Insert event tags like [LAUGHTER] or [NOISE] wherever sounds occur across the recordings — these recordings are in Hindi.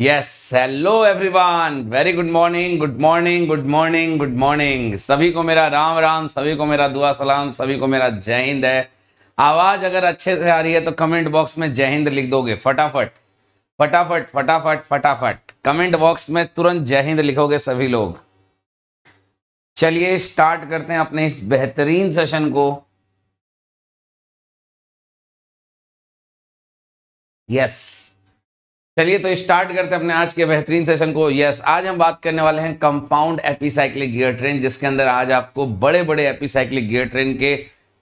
Yes hello everyone very good morning good morning good morning good morning सभी को मेरा राम राम सभी को मेरा दुआ सलाम सभी को मेरा जय हिंद है आवाज अगर अच्छे से आ रही है तो कमेंट बॉक्स में जय हिंद लिख दोगे फटाफट फटाफट फटाफट फटाफट कमेंट बॉक्स में तुरंत जय हिंद लिखोगे सभी लोग चलिए स्टार्ट करते हैं अपने इस बेहतरीन सेशन को यस yes. चलिए तो स्टार्ट करते हैं अपने आज के बेहतरीन सेशन को यस आज हम बात करने वाले हैं कंपाउंड एपीसाइक्लिक गियर ट्रेन जिसके अंदर आज आपको बड़े बड़े एपीसाइक्लिक गियर ट्रेन के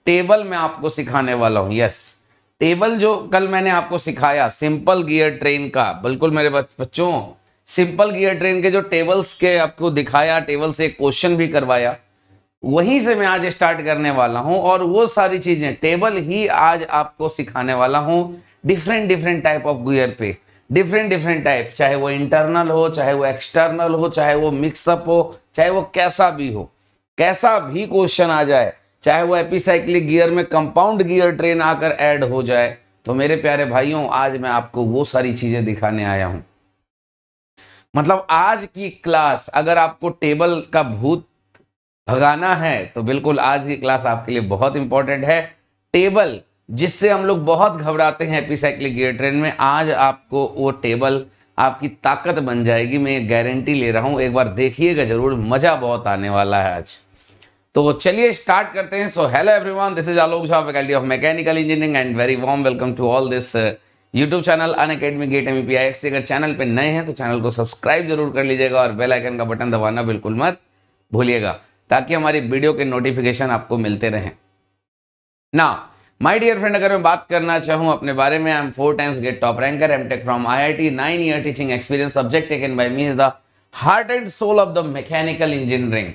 टेबल में आपको सिखाने वाला हूं यस टेबल जो कल मैंने आपको सिखाया सिंपल गियर ट्रेन का बिल्कुल मेरे बच्चों सिंपल गियर ट्रेन के जो टेबल्स के आपको दिखाया टेबल से क्वेश्चन भी करवाया वहीं से मैं आज स्टार्ट करने वाला हूं और वो सारी चीजें टेबल ही आज आपको सिखाने वाला हूं different different type of gear पे डिफरेंट डिफरेंट टाइप चाहे वो इंटरनल हो चाहे वो एक्सटर्नल हो चाहे वो मिक्सअप हो चाहे वो कैसा भी हो कैसा भी क्वेश्चन आ जाए चाहे वो एपिसाइक्लिक गियर में कंपाउंड गियर ट्रेन आकर ऐड हो जाए तो मेरे प्यारे भाइयों आज मैं आपको वो सारी चीजें दिखाने आया हूं मतलब आज की क्लास अगर आपको टेबल का भूत भगाना है तो बिल्कुल आज की क्लास आपके लिए बहुत इंपॉर्टेंट है टेबल जिससे हम लोग बहुत घबराते हैं एपीसाइक्लिक गियर ट्रेन में आज आपको वो टेबल आपकी ताकत बन जाएगी मैं गारंटी ले रहा हूं एक बार देखिएगा जरूर मज़ा बहुत आने वाला है आज तो चलिए स्टार्ट करते हैं so hello everyone this is Alok Jha faculty of mechanical engineering and very warm welcome to all this YouTube channel Unacademy GATE M P अगर चैनल पर नए हैं तो चैनल को सब्सक्राइब जरूर कर लीजिएगा और बेल आइकन का बटन दबाना बिल्कुल मत भूलिएगा ताकि हमारी वीडियो के नोटिफिकेशन आपको मिलते रहें ना माय डियर फ्रेंड अगर मैं बात करना चाहूँ अपने बारे में I am four times GATE top ranker M Tech from I I T nine year teaching experience subject taken by me is the heart and soul of the mechanical engineering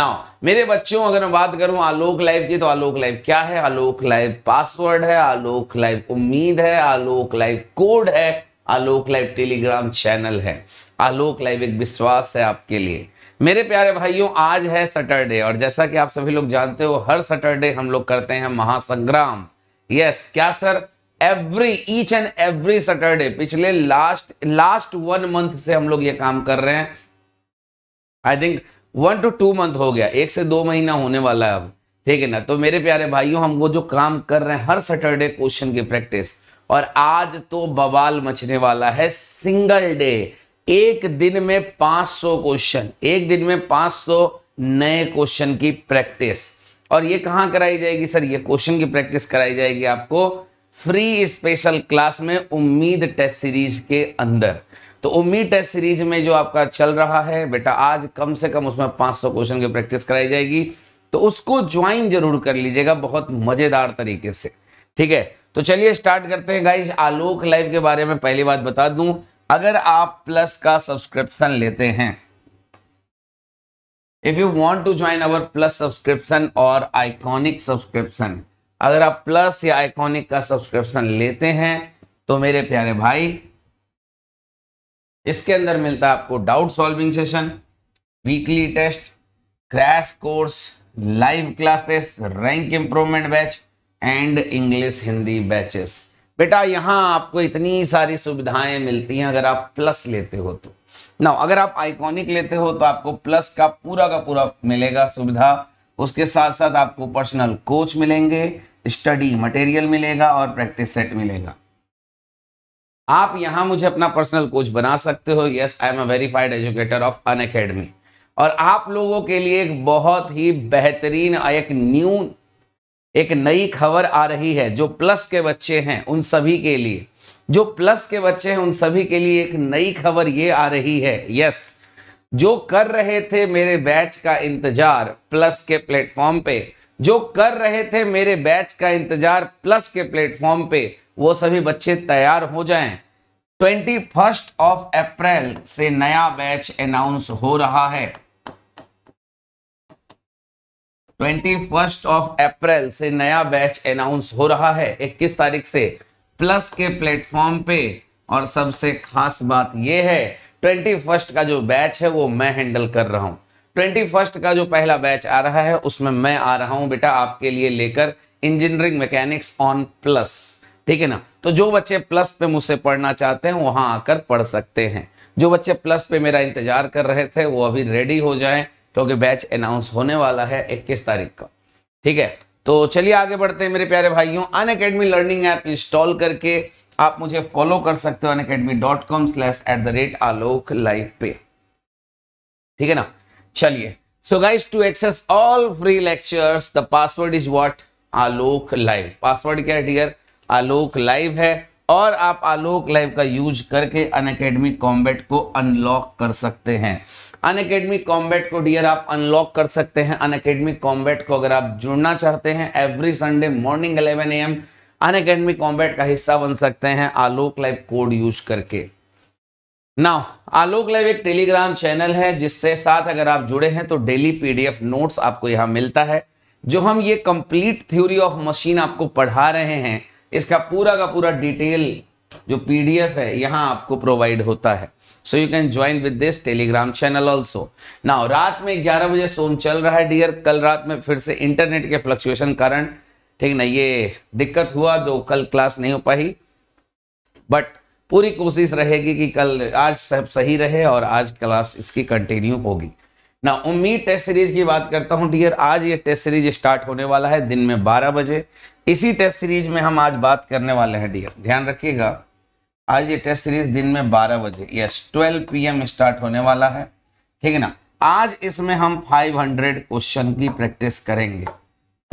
now मेरे बच्चों अगर मैं बात करूँ आलोक लाइव की तो आलोक लाइव क्या है आलोक लाइव पासवर्ड है आलोक लाइव उम्मीद है आलोक लाइव कोड है आलोक लाइव टेलीग्राम चैनल है आलोक लाइव एक विश्वास है आपके लिए मेरे प्यारे भाइयों आज है सैटरडे और जैसा कि आप सभी लोग जानते हो हर सैटरडे हम लोग करते हैं महासंग्राम यस क्या sir every each and every Saturday पिछले लास्ट लास्ट वन मंथ से हम लोग ये काम कर रहे हैं I think one two two month हो गया एक से दो महीना होने वाला है अब ठीक है ना तो मेरे प्यारे भाइयों हम वो जो काम कर रहे हैं हर सैटरडे क्वेश्चन की प्रैक्टिस और आज तो बवाल मचने वाला है सिंगल डे एक दिन में 500 क्वेश्चन एक दिन में 500 नए क्वेश्चन की प्रैक्टिस और ये कहाँ कराई जाएगी सर ये क्वेश्चन की प्रैक्टिस कराई जाएगी आपको फ्री स्पेशल क्लास में उम्मीद टेस्ट सीरीज के अंदर तो उम्मीद टेस्ट सीरीज में जो आपका चल रहा है बेटा आज कम से कम उसमें 500 क्वेश्चन की प्रैक्टिस कराई जाएगी तो उसको ज्वाइन जरूर कर लीजिएगा बहुत मजेदार तरीके से ठीक है तो चलिए स्टार्ट करते हैं गाइज आलोक लाइव के बारे में पहली बात बता दूं अगर आप प्लस का सब्सक्रिप्शन लेते हैं if you want to join our plus subscription और आइकॉनिक सब्सक्रिप्शन अगर आप प्लस या आइकॉनिक का सब्सक्रिप्शन लेते हैं तो मेरे प्यारे भाई इसके अंदर मिलता है आपको doubt solving session weekly test crash course live classes rank improvement batch and English Hindi batches बेटा यहां आपको इतनी सारी सुविधाएं मिलती हैं अगर आप प्लस लेते हो तो ना अगर आप आइकॉनिक लेते हो तो आपको प्लस का पूरा का पूरा मिलेगा सुविधा उसके साथ साथ आपको पर्सनल कोच मिलेंगे स्टडी मटेरियल मिलेगा और प्रैक्टिस सेट मिलेगा आप यहाँ मुझे अपना पर्सनल कोच बना सकते हो yes I am a verified educator of Unacademy और आप लोगों के लिए एक बहुत ही बेहतरीन एक न्यू एक नई खबर आ रही है जो प्लस के बच्चे हैं उन सभी के लिए जो प्लस के बच्चे हैं उन सभी के लिए एक नई खबर ये आ रही है यस जो कर रहे थे मेरे बैच का इंतजार प्लस के प्लेटफॉर्म पे जो कर रहे थे मेरे बैच का इंतजार प्लस के प्लेटफॉर्म पे वो सभी बच्चे तैयार हो जाएं ट्वेंटी फर्स्ट ऑफ अप्रैल से नया बैच अनाउंस हो रहा है ट्वेंटी फर्स्ट ऑफ अप्रैल से नया बैच अनाउंस हो रहा है इक्कीस तारीख से प्लस के प्लेटफॉर्म पे और सबसे खास बात यह है ट्वेंटी फर्स्ट का जो बैच है वो मैं हैंडल कर रहा हूँ ट्वेंटी फर्स्ट का जो पहला बैच आ रहा है उसमें मैं आ रहा हूँ बेटा आपके लिए लेकर इंजीनियरिंग मैकेनिक्स ऑन प्लस ठीक है ना तो जो बच्चे प्लस पे मुझसे पढ़ना चाहते हैं वहां आकर पढ़ सकते हैं जो बच्चे प्लस पे मेरा इंतजार कर रहे थे वो अभी रेडी हो जाएं क्योंकि बैच अनाउंस होने वाला है इक्कीस तारीख का ठीक है तो चलिए आगे बढ़ते हैं मेरे प्यारे भाइयों Unacademy learning app install करके आप मुझे फॉलो कर सकते हो Unacademy dot com slash at the rate Alok live पे ठीक है ना चलिए so guys to access all free lectures the password is what Alok live password क्या है डियर आलोक लाइव है और आप आलोक लाइव का यूज करके अन अकेडमी कॉम्बेट को अनलॉक कर सकते हैं अनकेडमी कॉम्बैट को डियर आप अनलॉक कर सकते हैं अनकेडमी कॉम्बैट को अगर आप जुड़ना चाहते हैं एवरी संडे मॉर्निंग 11 एम अन कॉम्बैट का हिस्सा बन सकते हैं आलोक लाइव कोड यूज करके नाउ आलोक लाइव एक टेलीग्राम चैनल है जिससे साथ अगर आप जुड़े हैं तो डेली पीडीएफ नोट्स आपको यहाँ मिलता है जो हम ये कंप्लीट थ्योरी ऑफ मशीन आपको पढ़ा रहे हैं इसका पूरा का पूरा डिटेल जो पीडीएफ है यहाँ आपको प्रोवाइड होता है so you can join with this Telegram channel also ना रात में ग्यारह बजे सोम चल रहा है डियर कल रात में फिर से इंटरनेट के फ्लक्चुएशन कारण ठीक ना ये दिक्कत हुआ तो कल क्लास नहीं हो पाई बट पूरी कोशिश रहेगी कि कल आज सब सही रहे और आज क्लास इसकी कंटिन्यू होगी ना उम्मीद टेस्ट सीरीज की बात करता हूं डियर आज ये टेस्ट सीरीज स्टार्ट होने वाला है दिन में 12 बजे इसी टेस्ट सीरीज में हम आज बात करने वाले हैं डियर ध्यान रखिएगा आज ये टेस्ट सीरीज दिन में 12 बजे यस 12 पीएम स्टार्ट होने वाला है ठीक है ना आज इसमें हम 500 क्वेश्चन की प्रैक्टिस करेंगे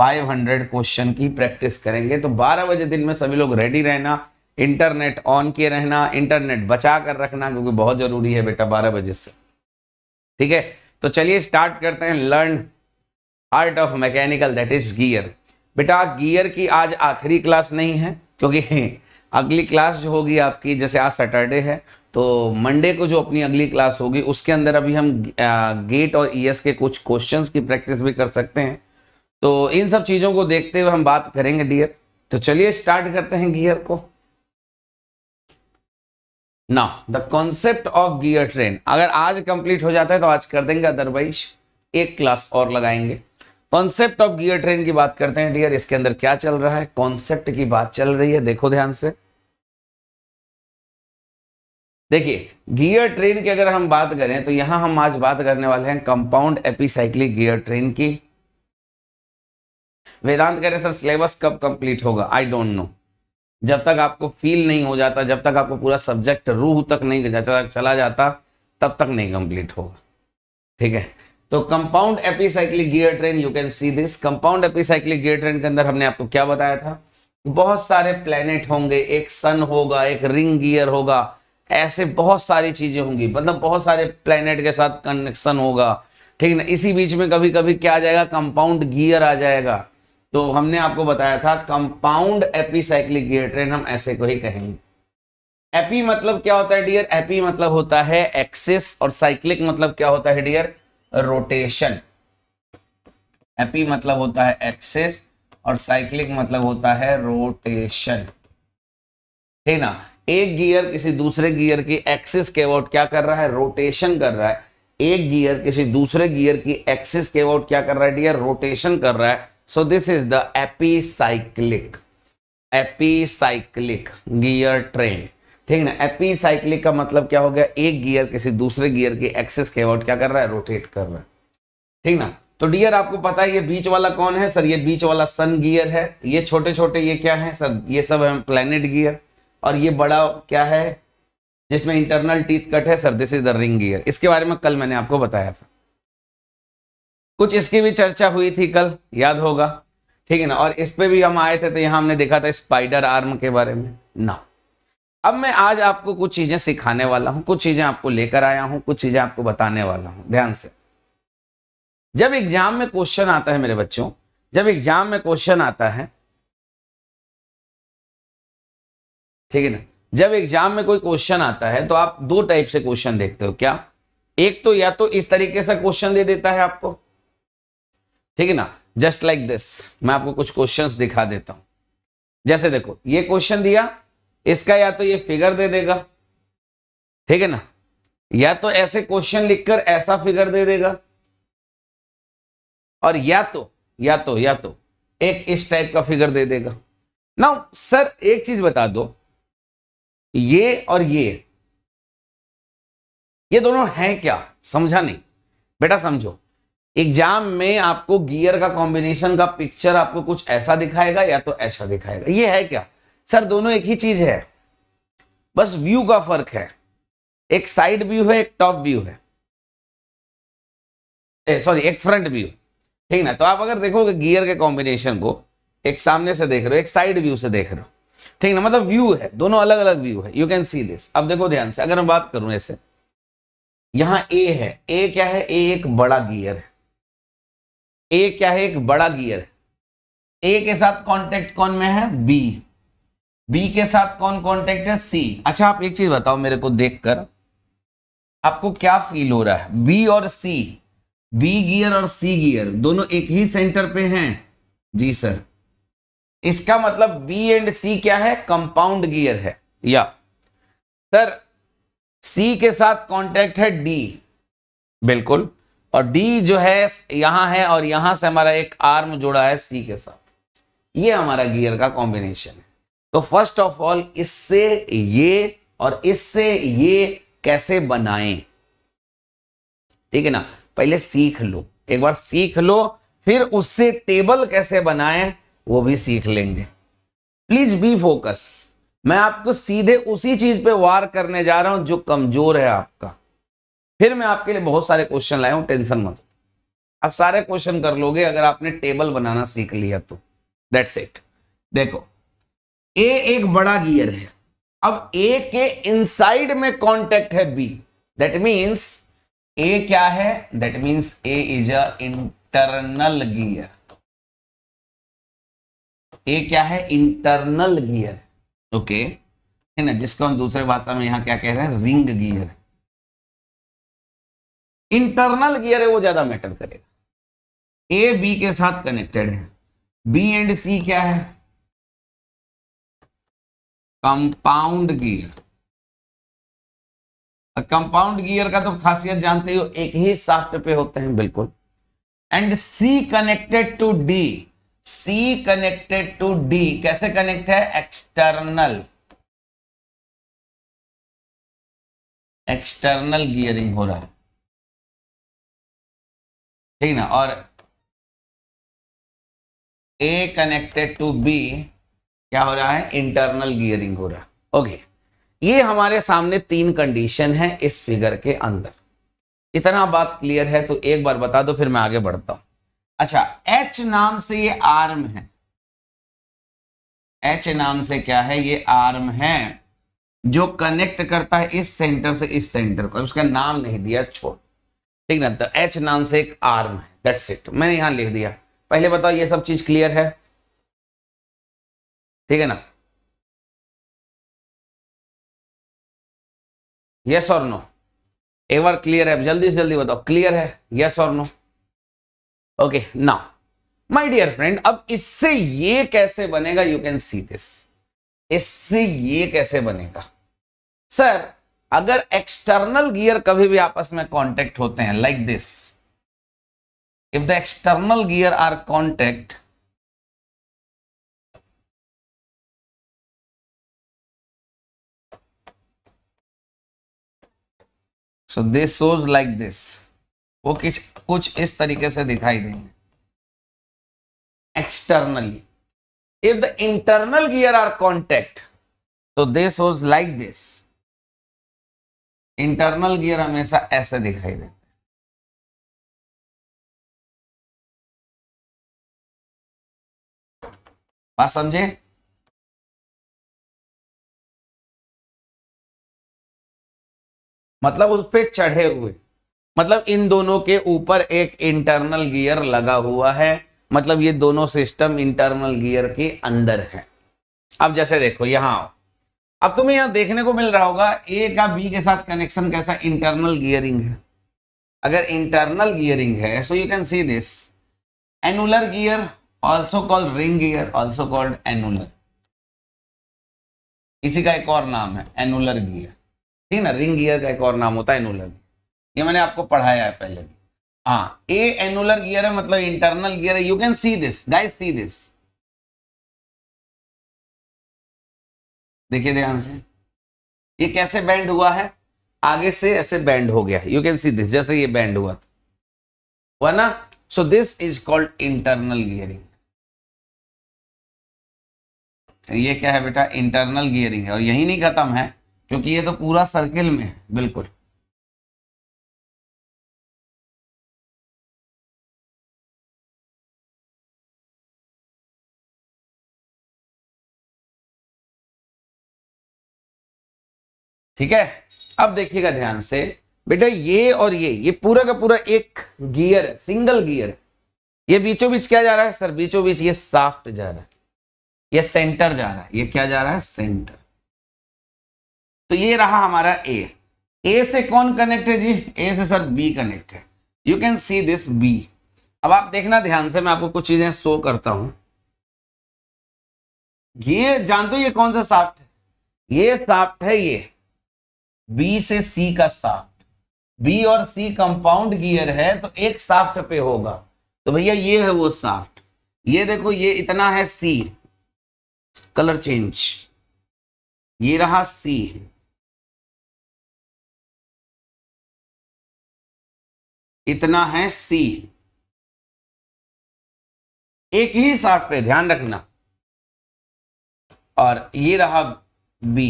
500 क्वेश्चन की प्रैक्टिस करेंगे तो 12 बजे दिन में सभी लोग रेडी रहना इंटरनेट ऑन किए रहना इंटरनेट बचा कर रखना क्योंकि बहुत जरूरी है बेटा बारह बजे से ठीक है तो चलिए स्टार्ट करते हैं learn art of mechanical that is gear बेटा गियर की आज आखिरी क्लास नहीं है क्योंकि अगली क्लास जो होगी आपकी जैसे आज सैटरडे है तो मंडे को जो अपनी अगली क्लास होगी उसके अंदर अभी हम गेट और ईएस e के कुछ क्वेश्चंस की प्रैक्टिस भी कर सकते हैं तो इन सब चीज़ों को देखते हुए हम बात करेंगे डियर तो चलिए स्टार्ट करते हैं गियर को ना the concept of gear train अगर आज कंप्लीट हो जाता है तो आज कर देंगे अदरवाइज एक क्लास और लगाएंगे कॉन्सेप्ट ऑफ गियर ट्रेन की बात करते हैं डियर इसके अंदर क्या चल रहा है कॉन्सेप्ट की बात चल रही है देखो ध्यान से देखिए गियर ट्रेन की अगर हम बात करें तो यहां हम आज बात करने वाले हैं कंपाउंड एपीसाइक्लिक गियर ट्रेन की वेदांत कह रहे सर सिलेबस कब कंप्लीट होगा आई डोंट नो जब तक आपको फील नहीं हो जाता जब तक आपको पूरा सब्जेक्ट रूह तक नहीं जाता, चला जाता तब तक नहीं कंप्लीट होगा ठीक है तो compound epicyclic gear train you can see this compound epicyclic gear train के अंदर हमने आपको क्या बताया था बहुत सारे प्लेनेट होंगे एक सन होगा एक रिंग गियर होगा ऐसे बहुत सारी चीज़ें होंगी मतलब बहुत सारे प्लेनेट के साथ कनेक्शन होगा ठीक ना इसी बीच में कभी कभी क्या आ जाएगा कंपाउंड गियर आ जाएगा तो हमने आपको बताया था कंपाउंड एपीसाइक्लिक गियर ट्रेन हम ऐसे को ही कहेंगे एपी मतलब क्या होता है डियर एपी मतलब होता है एक्सिस और साइक्लिक मतलब क्या होता है डियर रोटेशन एपी मतलब होता है एक्सिस और साइक्लिक मतलब होता है रोटेशन ठीक ना एक गियर किसी दूसरे गियर की एक्सिस के अबाउट क्या कर रहा है रोटेशन कर रहा है एक गियर किसी दूसरे गियर की एक्सिस के अबाउट क्या कर रहा है डियर रोटेशन कर रहा है so this is the epicyclic epicyclic gear train ठीक है ना एपीसाइक्लिक का मतलब क्या हो गया एक गियर किसी दूसरे गियर की एक्सिस के अबाउट क्या कर रहा है रोटेट कर रहा है ठीक ना तो डियर आपको पता है ये बीच वाला कौन है सर ये बीच वाला सन गियर है ये छोटे छोटे ये क्या है सर ये सब है प्लेनेट गियर और ये बड़ा क्या है जिसमें इंटरनल टीथ कट है sir this is the ring gear इसके बारे में कल मैंने आपको बताया था कुछ इसकी भी चर्चा हुई थी कल याद होगा ठीक है ना और इस पे भी हम आए थे तो यहां हमने देखा था स्पाइडर आर्म के बारे में ना अब मैं आज आपको कुछ चीजें सिखाने वाला हूं कुछ चीजें आपको लेकर आया हूं कुछ चीजें आपको बताने वाला हूं ध्यान से जब एग्जाम में क्वेश्चन आता है मेरे बच्चों जब एग्जाम में क्वेश्चन आता है ठीक है ना जब एग्जाम में कोई क्वेश्चन आता है तो आप दो टाइप से क्वेश्चन देखते हो क्या एक तो या तो इस तरीके से क्वेश्चन दे देता है आपको ठीक है ना जस्ट लाइक दिस मैं आपको कुछ क्वेश्चंस दिखा देता हूं जैसे देखो ये क्वेश्चन दिया इसका या तो ये फिगर दे देगा ठीक है ना या तो ऐसे क्वेश्चन लिखकर ऐसा फिगर दे देगा और या तो या तो या तो एक इस टाइप का फिगर दे देगा ना सर एक चीज बता दो ये और ये ये दोनों हैं क्या समझा नहीं बेटा समझो एग्जाम में आपको गियर का कॉम्बिनेशन का पिक्चर आपको कुछ ऐसा दिखाएगा या तो ऐसा दिखाएगा ये है क्या सर दोनों एक ही चीज है बस व्यू का फर्क है एक साइड व्यू है एक टॉप व्यू है सॉरी एक फ्रंट व्यू ठीक ना तो आप अगर देखोगे गियर के कॉम्बिनेशन को एक सामने से देख रहे हो एक साइड व्यू से देख रहे हो ठीक ना मतलब व्यू है दोनों अलग अलग व्यू है यू कैन सी दिस अब देखो ध्यान से अगर मैं बात करूं ऐसे यहां ए है ए क्या है ए एक बड़ा गियर है ए क्या है एक बड़ा गियर है ए के साथ कॉन्टेक्ट कौन में है बी बी के साथ कौन कॉन्टेक्ट है सी अच्छा आप एक चीज बताओ मेरे को देखकर आपको क्या फील हो रहा है बी और सी बी गियर और सी गियर दोनों एक ही सेंटर पे हैं जी सर इसका मतलब बी एंड सी क्या है कंपाउंड गियर है या सर सी के साथ कांटेक्ट है डी बिल्कुल और डी जो है यहां है और यहां से हमारा एक आर्म जुड़ा है सी के साथ ये हमारा गियर का कॉम्बिनेशन है तो फर्स्ट ऑफ ऑल इससे ये और इससे ये कैसे बनाएं ठीक है ना पहले सीख लो एक बार सीख लो फिर उससे टेबल कैसे बनाएं वो भी सीख लेंगे प्लीज बी फोकस मैं आपको सीधे उसी चीज पे वार करने जा रहा हूं जो कमजोर है आपका फिर मैं आपके लिए बहुत सारे क्वेश्चन लाया हूं टेंशन मत आप सारे क्वेश्चन कर लोगे अगर आपने टेबल बनाना सीख लिया तो दैट्स इट देखो ए एक बड़ा गियर है अब ए के इनसाइड में कांटेक्ट है बी दैट मींस ए क्या है that means A is a internal gear A क्या है इंटरनल गियर ओके है ना जिसको हम दूसरे भाषा में यहां क्या कह रहे हैं रिंग गियर इंटरनल गियर है वो ज्यादा मैटर करेगा ए बी के साथ कनेक्टेड है बी एंड सी क्या है कंपाउंड गियर कंपाउंड गियर का तो खासियत जानते हो एक ही साफ्ट पे होते हैं बिल्कुल and C connected to D C connected to D कैसे कनेक्ट है एक्सटर्नल एक्सटर्नल गियरिंग हो रहा है ठीक ना और ए कनेक्टेड टू बी क्या हो रहा है इंटरनल गियरिंग हो रहा है ओके ये हमारे सामने तीन कंडीशन है इस फिगर के अंदर इतना बात क्लियर है तो एक बार बता दो फिर मैं आगे बढ़ता हूं अच्छा एच नाम से ये आर्म है एच नाम से क्या है ये आर्म है जो कनेक्ट करता है इस सेंटर से इस सेंटर को उसका नाम नहीं दिया छोड़ ठीक ना तो एच नाम से एक आर्म है दैट्स इट मैंने यहां लिख दिया पहले बताओ ये सब चीज क्लियर है ठीक है ना यस और नो एवर क्लियर है जल्दी से जल्दी बताओ क्लियर है यस और no okay now my dear friend अब इससे ये कैसे बनेगा यू कैन सी दिस इससे ये कैसे बनेगा सर अगर एक्सटर्नल गियर कभी भी आपस में कांटेक्ट होते हैं like this if the external gear are contact so this shows like this वो किस कुछ इस तरीके से दिखाई देंगे externally if the internal gear are contact तो this was like this internal gear हमेशा ऐसे दिखाई देते बात समझे मतलब उस पर चढ़े हुए मतलब इन दोनों के ऊपर एक इंटरनल गियर लगा हुआ है मतलब ये दोनों सिस्टम इंटरनल गियर के अंदर है अब जैसे देखो यहां आओ अब तुम्हें यहां देखने को मिल रहा होगा ए का बी के साथ कनेक्शन कैसा इंटरनल गियरिंग है अगर इंटरनल गियरिंग है so you can see this annular gear also called ring gear also called annular इसी का एक और नाम है एनुलर गियर ठीक ना रिंग गियर का एक और नाम होता है एनुलर गियर ये मैंने आपको पढ़ाया है पहले भी हाँ ए एनुलर गियर है मतलब इंटरनल गियर है you can see this guys see this देखिए ध्यान से ये कैसे बैंड हुआ है आगे से ऐसे बैंड हो गया यू कैन सी दिस जैसे ये बैंड हुआ था हुआ ना so this is called internal gearing ये क्या है बेटा इंटरनल गियरिंग है और यही नहीं खत्म है क्योंकि ये तो पूरा सर्किल में है बिल्कुल ठीक है अब देखिएगा ध्यान से बेटा ये और ये ये पूरा का पूरा एक गियर है सिंगल गियर है ये बीचों बीच क्या जा रहा है सर बीचों बीच ये साफ्ट जा रहा है ये सेंटर जा रहा है ये क्या जा रहा है सेंटर तो ये रहा हमारा ए ए से कौन कनेक्ट है जी ए से सर बी कनेक्ट है you can see this B अब आप देखना ध्यान से मैं आपको कुछ चीजें शो करता हूं ये जानते हो ये कौन सा साफ्ट है ये साफ्ट है ये बी से सी का साफ्ट बी और सी कंपाउंड गियर है तो एक साफ्ट पे होगा तो भैया ये है वो साफ्ट ये देखो ये इतना है सी कलर चेंज ये रहा सी इतना है सी एक ही साफ्ट पे ध्यान रखना और ये रहा बी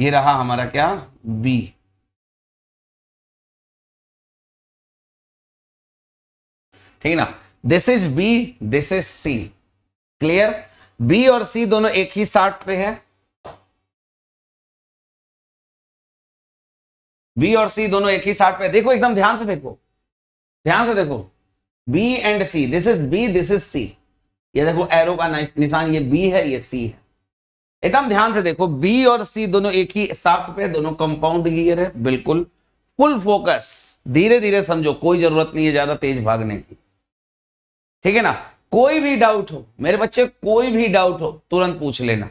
ये रहा हमारा क्या बी ठीक है ना this is B this is C clear B और सी दोनों एक ही साठ पे है बी और सी दोनों एक ही साठ पे देखो एकदम ध्यान से देखो ध्यान से देखो B and C this is B this is C ये देखो एरो का निशान ये बी है ये सी है एकदम ध्यान से देखो बी और सी दोनों एक ही साफ्ट पे दोनों कंपाउंड गियर है बिल्कुल फुल फोकस धीरे धीरे समझो कोई जरूरत नहीं है ज्यादा तेज भागने की ठीक है ना कोई भी डाउट हो मेरे बच्चे कोई भी डाउट हो तुरंत पूछ लेना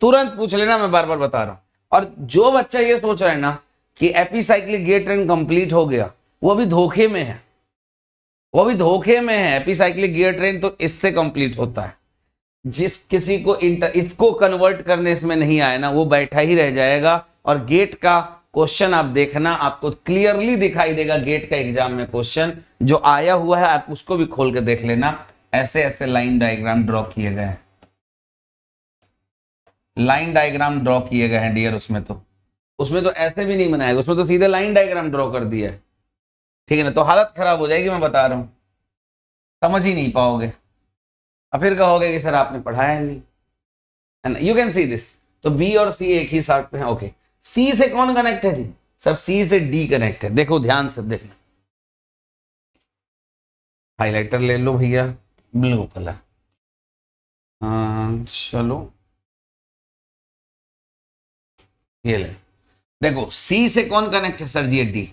तुरंत पूछ लेना मैं बार बार बता रहा हूं और जो बच्चा ये सोच रहा है ना कि एपीसाइक्लिक गियर ट्रेन कंप्लीट हो गया वो भी धोखे में है वो भी धोखे में है एपीसाइक्लिक गियर ट्रेन तो इससे कंप्लीट होता है जिस किसी को इंटर इसको कन्वर्ट करने इसमें नहीं आया ना वो बैठा ही रह जाएगा और गेट का क्वेश्चन आप देखना आपको क्लियरली दिखाई देगा गेट का एग्जाम में क्वेश्चन जो आया हुआ है आप उसको भी खोल के देख लेना ऐसे ऐसे लाइन डायग्राम ड्रॉ किए गए हैं लाइन डायग्राम ड्रॉ किए गए हैं डियर उसमें तो उसमें तो ऐसे भी नहीं बनाएगा उसमें तो सीधे लाइन डायग्राम ड्रॉ कर दिया है ठीक है ना तो हालत खराब हो जाएगी मैं बता रहा हूं समझ ही नहीं पाओगे अब फिर कहोगे कि सर आपने पढ़ाया नहीं है ना यू कैन सी दिस तो बी और सी एक ही साथ में है ओके सी से कौन कनेक्ट है जी सर सी से डी कनेक्ट है देखो ध्यान से देखना हाईलाइटर ले लो भैया ब्लू कलर हाँ चलो ये ले देखो सी से कौन कनेक्ट है सर जी डी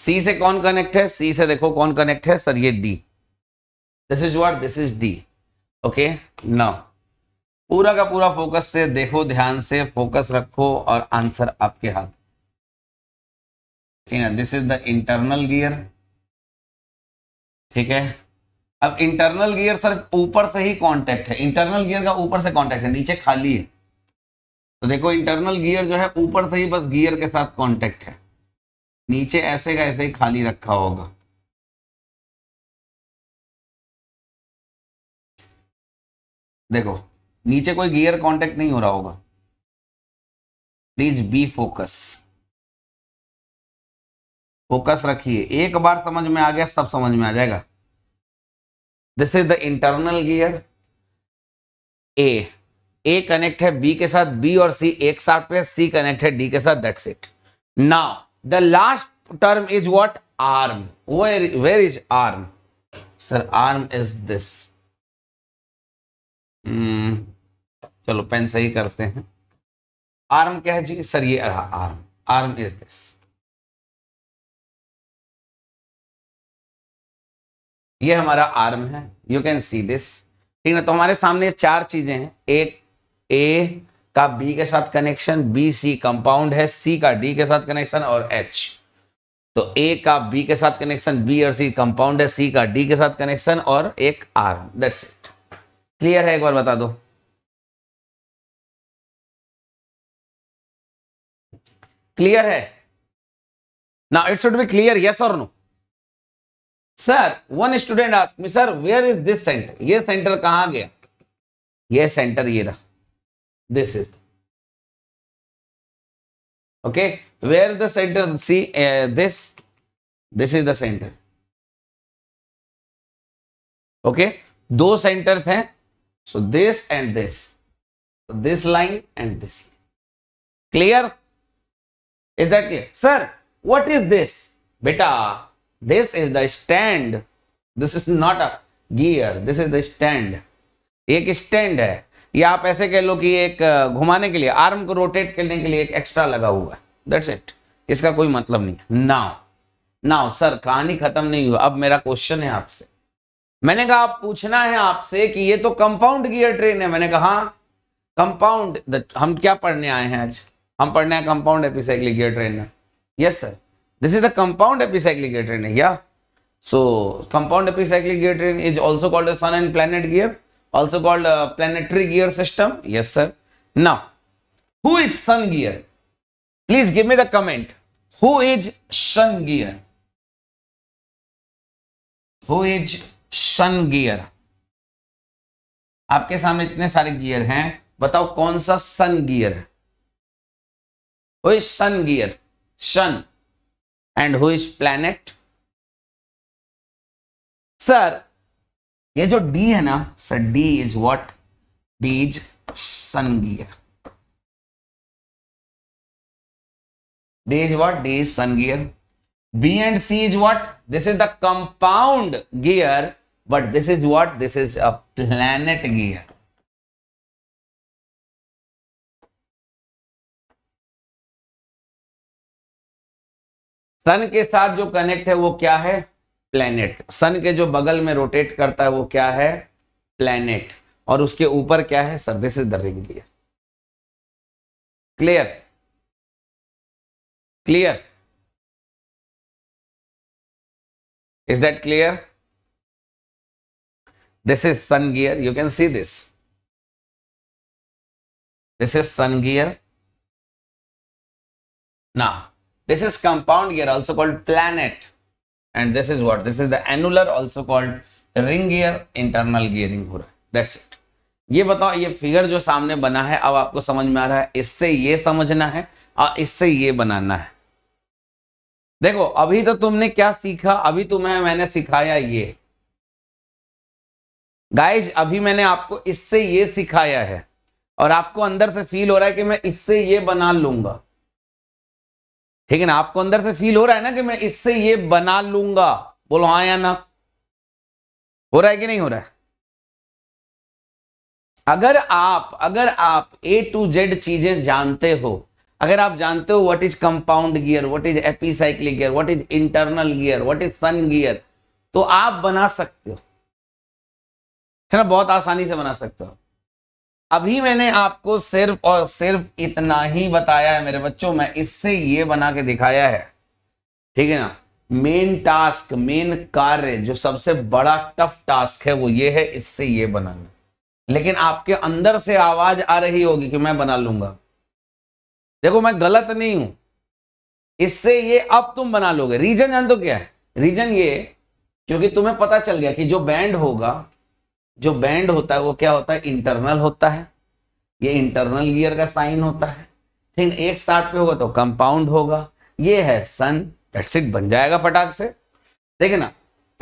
सी से कौन कनेक्ट है सी से देखो कौन कनेक्ट है सर ये D this is what this is D okay now पूरा का पूरा फोकस से देखो ध्यान से फोकस रखो और आंसर आपके हाथ ठीक है this is the internal gear ठीक है अब इंटरनल गियर सर ऊपर से ही कांटेक्ट है इंटरनल गियर का ऊपर से कांटेक्ट है नीचे खाली है तो देखो इंटरनल गियर जो है ऊपर से ही बस गियर के साथ कांटेक्ट है नीचे ऐसे का ऐसे ही खाली रखा होगा देखो नीचे कोई गियर कांटेक्ट नहीं हो रहा होगा प्लीज बी फोकस फोकस रखिए एक बार समझ में आ गया सब समझ में आ जाएगा this is the internal gear A A connect है बी के साथ बी और सी एक साथ पे सी कनेक्ट है डी के साथ that's it now the last term is what arm where where is arm sir arm is this चलो पेन सही करते हैं आर्म क्या है जी सर ये रहा आर्म आर्म इज दिस ये हमारा आर्म है यू कैन सी दिस ठीक है तो हमारे सामने चार चीजें हैं एक ए का बी के साथ कनेक्शन बी सी कंपाउंड है सी का डी के साथ कनेक्शन और एच तो ए का बी के साथ कनेक्शन बी और सी कंपाउंड है सी का डी के साथ कनेक्शन और एक आर दैट्स इट क्लियर है एक बार बता दो क्लियर है now it should be clear yes और no sir one student ask me sir where is this center ये सेंटर कहां गया ये सेंटर ये रहा this is okay where the center see uh, this this is the center okay दो सेंटर हैं so this and this this line and this clear is that clear sir what is this बेटा this is the stand this is not a gear this is the stand एक स्टैंड है या आप ऐसे कह लो कि एक घुमाने के लिए आर्म को रोटेट करने के लिए एक एक्स्ट्रा लगा हुआ है दैट्स इट इसका कोई मतलब नहीं नाउ नाउ सर कहानी खत्म नहीं हुआ अब मेरा क्वेश्चन है आपसे मैंने कहा आप पूछना है आपसे कि ये तो कंपाउंड गियर ट्रेन है मैंने कहा कंपाउंड हाँ, हम क्या पढ़ने आए हैं आज हम पढ़ने आए compound epicyclic gear train yes sir this is the compound epicyclic gear train या so compound epicyclic gear train is also called sun and planet gear also called uh, planetary gear system yes sir now who is sun gear please give me the comment who is sun gear who is sun gear आपके सामने इतने सारे गियर हैं बताओ कौन सा सन गियर है who is sun gear sun and who is planet sir ये जो डी है ना sir D is what D is sun gear D is what D is sun gear B and C is what this is the compound gear but this is what this is a planet gear sun के साथ जो कनेक्ट है वो क्या है प्लैनेट सन के जो बगल में रोटेट करता है वो क्या है प्लैनेट और उसके ऊपर क्या है सर्दे से दर्रिंग clear clear clear is that clear this is sun gear you can see this this is sun gear ना this is compound gear also called planet and this is what this is the annular also called ring gear internal gearing हो रहा है दैट्स इट ये बताओ ये फिगर जो सामने बना है अब आपको समझ में आ रहा है इससे ये समझना है और इससे ये बनाना है देखो अभी तो तुमने क्या सीखा अभी तुम्हें तो मैंने सिखाया ये गाइज अभी मैंने आपको इससे ये सिखाया है और आपको अंदर से फील हो रहा है कि मैं इससे ये बना लूंगा लेकिन आपको अंदर से फील हो रहा है ना कि मैं इससे ये बना लूंगा बोलो हाँ या ना हो रहा है कि नहीं हो रहा है अगर आप अगर आप ए टू जेड चीजें जानते हो अगर आप जानते हो what is compound gear what is epicyclic gear what is internal gear what is sun gear तो आप बना सकते हो है ना बहुत आसानी से बना सकते हो अभी मैंने आपको सिर्फ और सिर्फ इतना ही बताया है मेरे बच्चों मैं इससे ये बना के दिखाया है ठीक है ना मेन टास्क मेन कार्य जो सबसे बड़ा टफ टास्क है वो ये है इससे ये बनाना लेकिन आपके अंदर से आवाज आ रही होगी कि मैं बना लूंगा देखो मैं गलत नहीं हूं इससे ये अब तुम बना लोगे रीजन जान तो क्या है रीजन ये क्योंकि तुम्हें पता चल गया कि जो बैंड होगा जो बैंड होता है वो क्या होता है इंटरनल होता है ये इंटरनल गियर का साइन होता है फिर एक साथ पे होगा तो कंपाउंड होगा ये है सन दैट्स इट बन जाएगा पटाख से देखे ना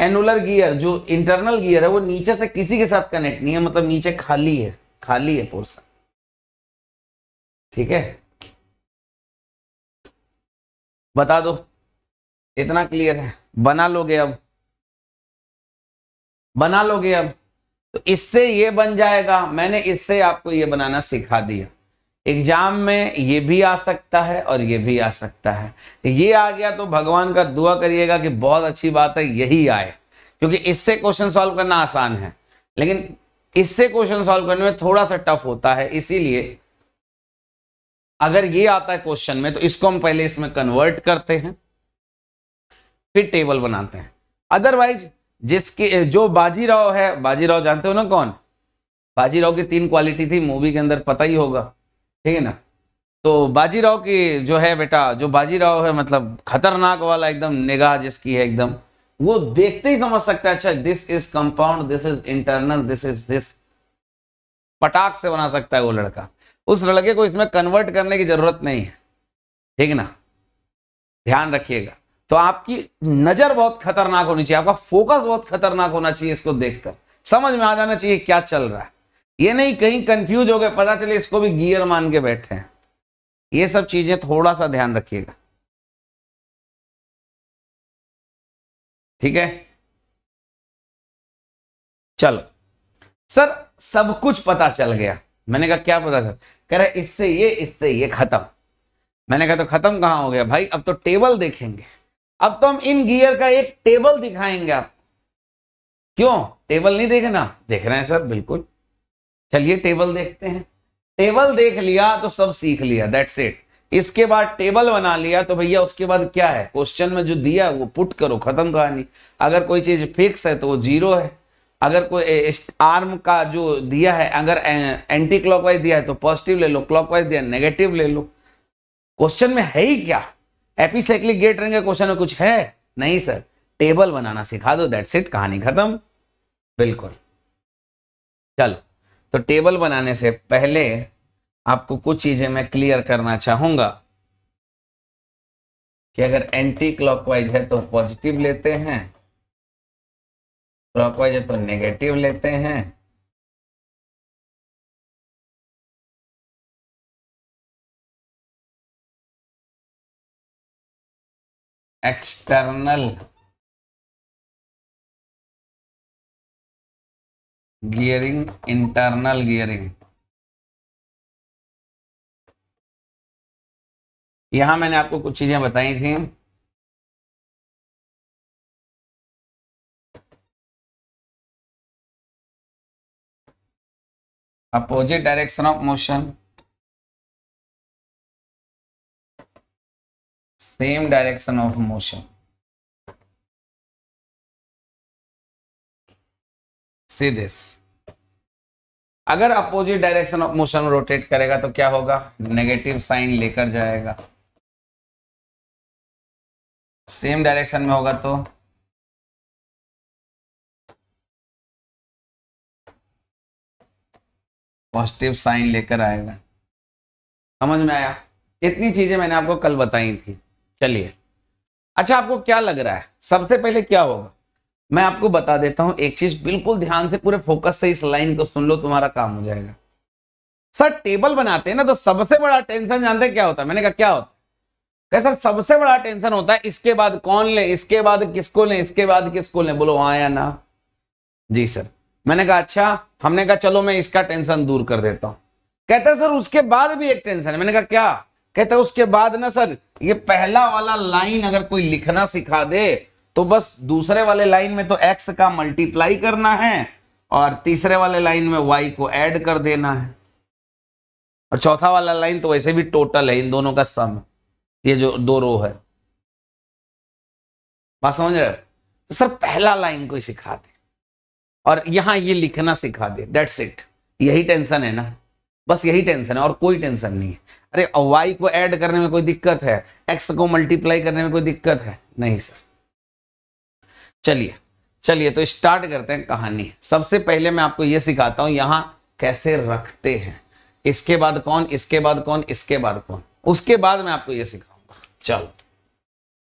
एनुलर गियर जो इंटरनल गियर है वो नीचे से किसी के साथ कनेक्ट नहीं है मतलब नीचे खाली है खाली है पोर्सन ठीक है बता दो इतना क्लियर है बना लोगे अब बना लोगे अब तो इससे ये बन जाएगा मैंने इससे आपको ये बनाना सिखा दिया एग्जाम में ये भी आ सकता है और ये भी आ सकता है ये आ गया तो भगवान का दुआ करिएगा कि बहुत अच्छी बात है यही आए क्योंकि इससे क्वेश्चन सॉल्व करना आसान है लेकिन इससे क्वेश्चन सॉल्व करने में थोड़ा सा टफ होता है इसीलिए अगर ये आता है क्वेश्चन में तो इसको हम पहले इसमें कन्वर्ट करते हैं फिर टेबल बनाते हैं अदरवाइज जिसके जो बाजीराव है बाजीराव जानते हो ना कौन बाजीराव की तीन क्वालिटी थी मूवी के अंदर पता ही होगा ठीक है ना तो बाजीराव की जो है बेटा जो बाजीराव है मतलब खतरनाक वाला एकदम निगाह जिसकी है एकदम वो देखते ही समझ सकता है अच्छा this is compound this is internal this is this पटाख से बना सकता है वो लड़का उस लड़के को इसमें कन्वर्ट करने की जरूरत नहीं है ठीक ना ध्यान रखिएगा तो आपकी नजर बहुत खतरनाक होनी चाहिए आपका फोकस बहुत खतरनाक होना चाहिए इसको देखकर समझ में आ जाना चाहिए क्या चल रहा है ये नहीं कहीं कंफ्यूज हो गए पता चले इसको भी गियर मान के बैठे हैं ये सब चीजें थोड़ा सा ध्यान रखिएगा ठीक है चलो सर सब कुछ पता चल गया मैंने कहा क्या पता था कह रहे इससे ये इससे ये खत्म मैंने कहा तो खत्म कहां हो गया भाई अब तो टेबल देखेंगे अब तो हम इन गियर का एक टेबल दिखाएंगे आप क्यों टेबल नहीं देखना देख रहे हैं सर बिल्कुल चलिए टेबल देखते हैं टेबल देख लिया तो सब सीख लिया दैट्स इट इसके बाद टेबल बना लिया तो भैया उसके बाद क्या है क्वेश्चन में जो दिया है वो पुट करो खत्म कहानी अगर कोई चीज फिक्स है तो वो जीरो है अगर कोई आर्म का जो दिया है अगर एंटी क्लॉकवाइज दिया है तो पॉजिटिव ले लो क्लॉकवाइज दिया नेगेटिव ले लो क्वेश्चन में है ही क्या एपीसाइक्लिक गेट रिंग का क्वेश्चन में कुछ है नहीं सर टेबल बनाना सिखा दो दैट्स इट कहानी खत्म बिल्कुल चलो तो टेबल बनाने से पहले आपको कुछ चीजें मैं क्लियर करना चाहूंगा कि अगर एंटी क्लॉकवाइज है तो पॉजिटिव लेते हैं क्लॉकवाइज है तो नेगेटिव लेते हैं एक्सटर्नल गियरिंग इंटरनल गियरिंग यहां मैंने आपको कुछ चीजें बताई थी opposite direction of motion same direction of motion see this अगर opposite direction of motion rotate करेगा तो क्या होगा नेगेटिव साइन लेकर जाएगा सेम डायरेक्शन में होगा तो पॉजिटिव साइन लेकर आएगा समझ में आया इतनी चीजें मैंने आपको कल बताई थी चलिए अच्छा आपको क्या लग रहा है सबसे पहले क्या होगा मैं आपको बता देता हूं एक चीज बिल्कुल ध्यान से पूरे फोकस से इस लाइन को सुन लो तुम्हारा काम हो जाएगा सर टेबल बनाते हैं ना तो सबसे बड़ा टेंशन जानते हैं क्या होता है मैंने कहा क्या होता है सर सबसे बड़ा टेंशन होता है इसके बाद कौन ले इसके बाद किसको ले इसके बाद किसको ले बोलो हाँ या ना जी सर मैंने कहा अच्छा हमने कहा चलो मैं इसका टेंशन दूर कर देता हूं कहते सर उसके बाद भी एक टेंशन है मैंने कहा क्या कहता उसके बाद ना सर ये पहला वाला लाइन अगर कोई लिखना सिखा दे तो बस दूसरे वाले लाइन में तो एक्स का मल्टीप्लाई करना है और तीसरे वाले लाइन में वाई को ऐड कर देना है और चौथा वाला लाइन तो वैसे भी टोटल है इन दोनों का सम ये जो दो रो है बात समझ रहे तो सर पहला लाइन को सिखा दे और यहां ये लिखना सिखा दे दैट्स इट यही टेंशन है ना बस यही टेंशन है और कोई टेंशन नहीं है अरे वाई को ऐड करने में कोई दिक्कत है एक्स को मल्टीप्लाई करने में कोई दिक्कत है नहीं सर चलिए चलिए तो स्टार्ट करते हैं कहानी सबसे पहले मैं आपको यह सिखाता हूं यहां कैसे रखते हैं इसके बाद कौन इसके बाद कौन इसके बाद कौन उसके बाद मैं आपको यह सिखाऊंगा चलो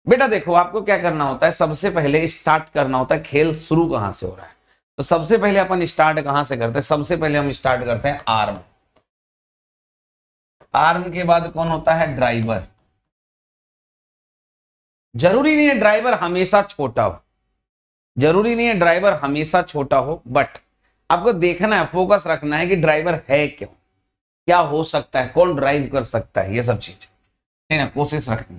बेटा देखो आपको क्या करना होता है सबसे पहले स्टार्ट करना होता है खेल शुरू कहां से हो रहा है तो सबसे पहले अपन स्टार्ट कहां से करते हैं सबसे पहले हम स्टार्ट करते हैं आर्म आर्म के बाद कौन होता है ड्राइवर जरूरी नहीं है ड्राइवर हमेशा छोटा हो जरूरी नहीं है ड्राइवर हमेशा छोटा हो बट आपको देखना है फोकस रखना है कि ड्राइवर है क्यों क्या हो सकता है कौन ड्राइव कर सकता है ये सब चीज है ना कोशिश रखनी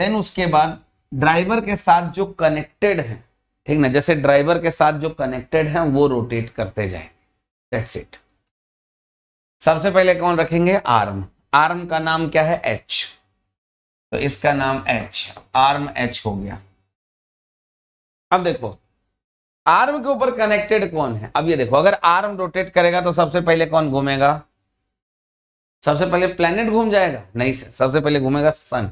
देन उसके बाद ड्राइवर के साथ जो कनेक्टेड है ठीक ना जैसे ड्राइवर के साथ जो कनेक्टेड है वो रोटेट करते जाएंगे सबसे पहले कौन रखेंगे आर्म आर्म का नाम क्या है एच तो इसका नाम एच आर्म एच हो गया अब देखो आर्म के ऊपर कनेक्टेड कौन है अब ये देखो अगर आर्म रोटेट करेगा तो सबसे पहले कौन घूमेगा सबसे पहले प्लेनेट घूम जाएगा नहीं सर सबसे पहले घूमेगा सन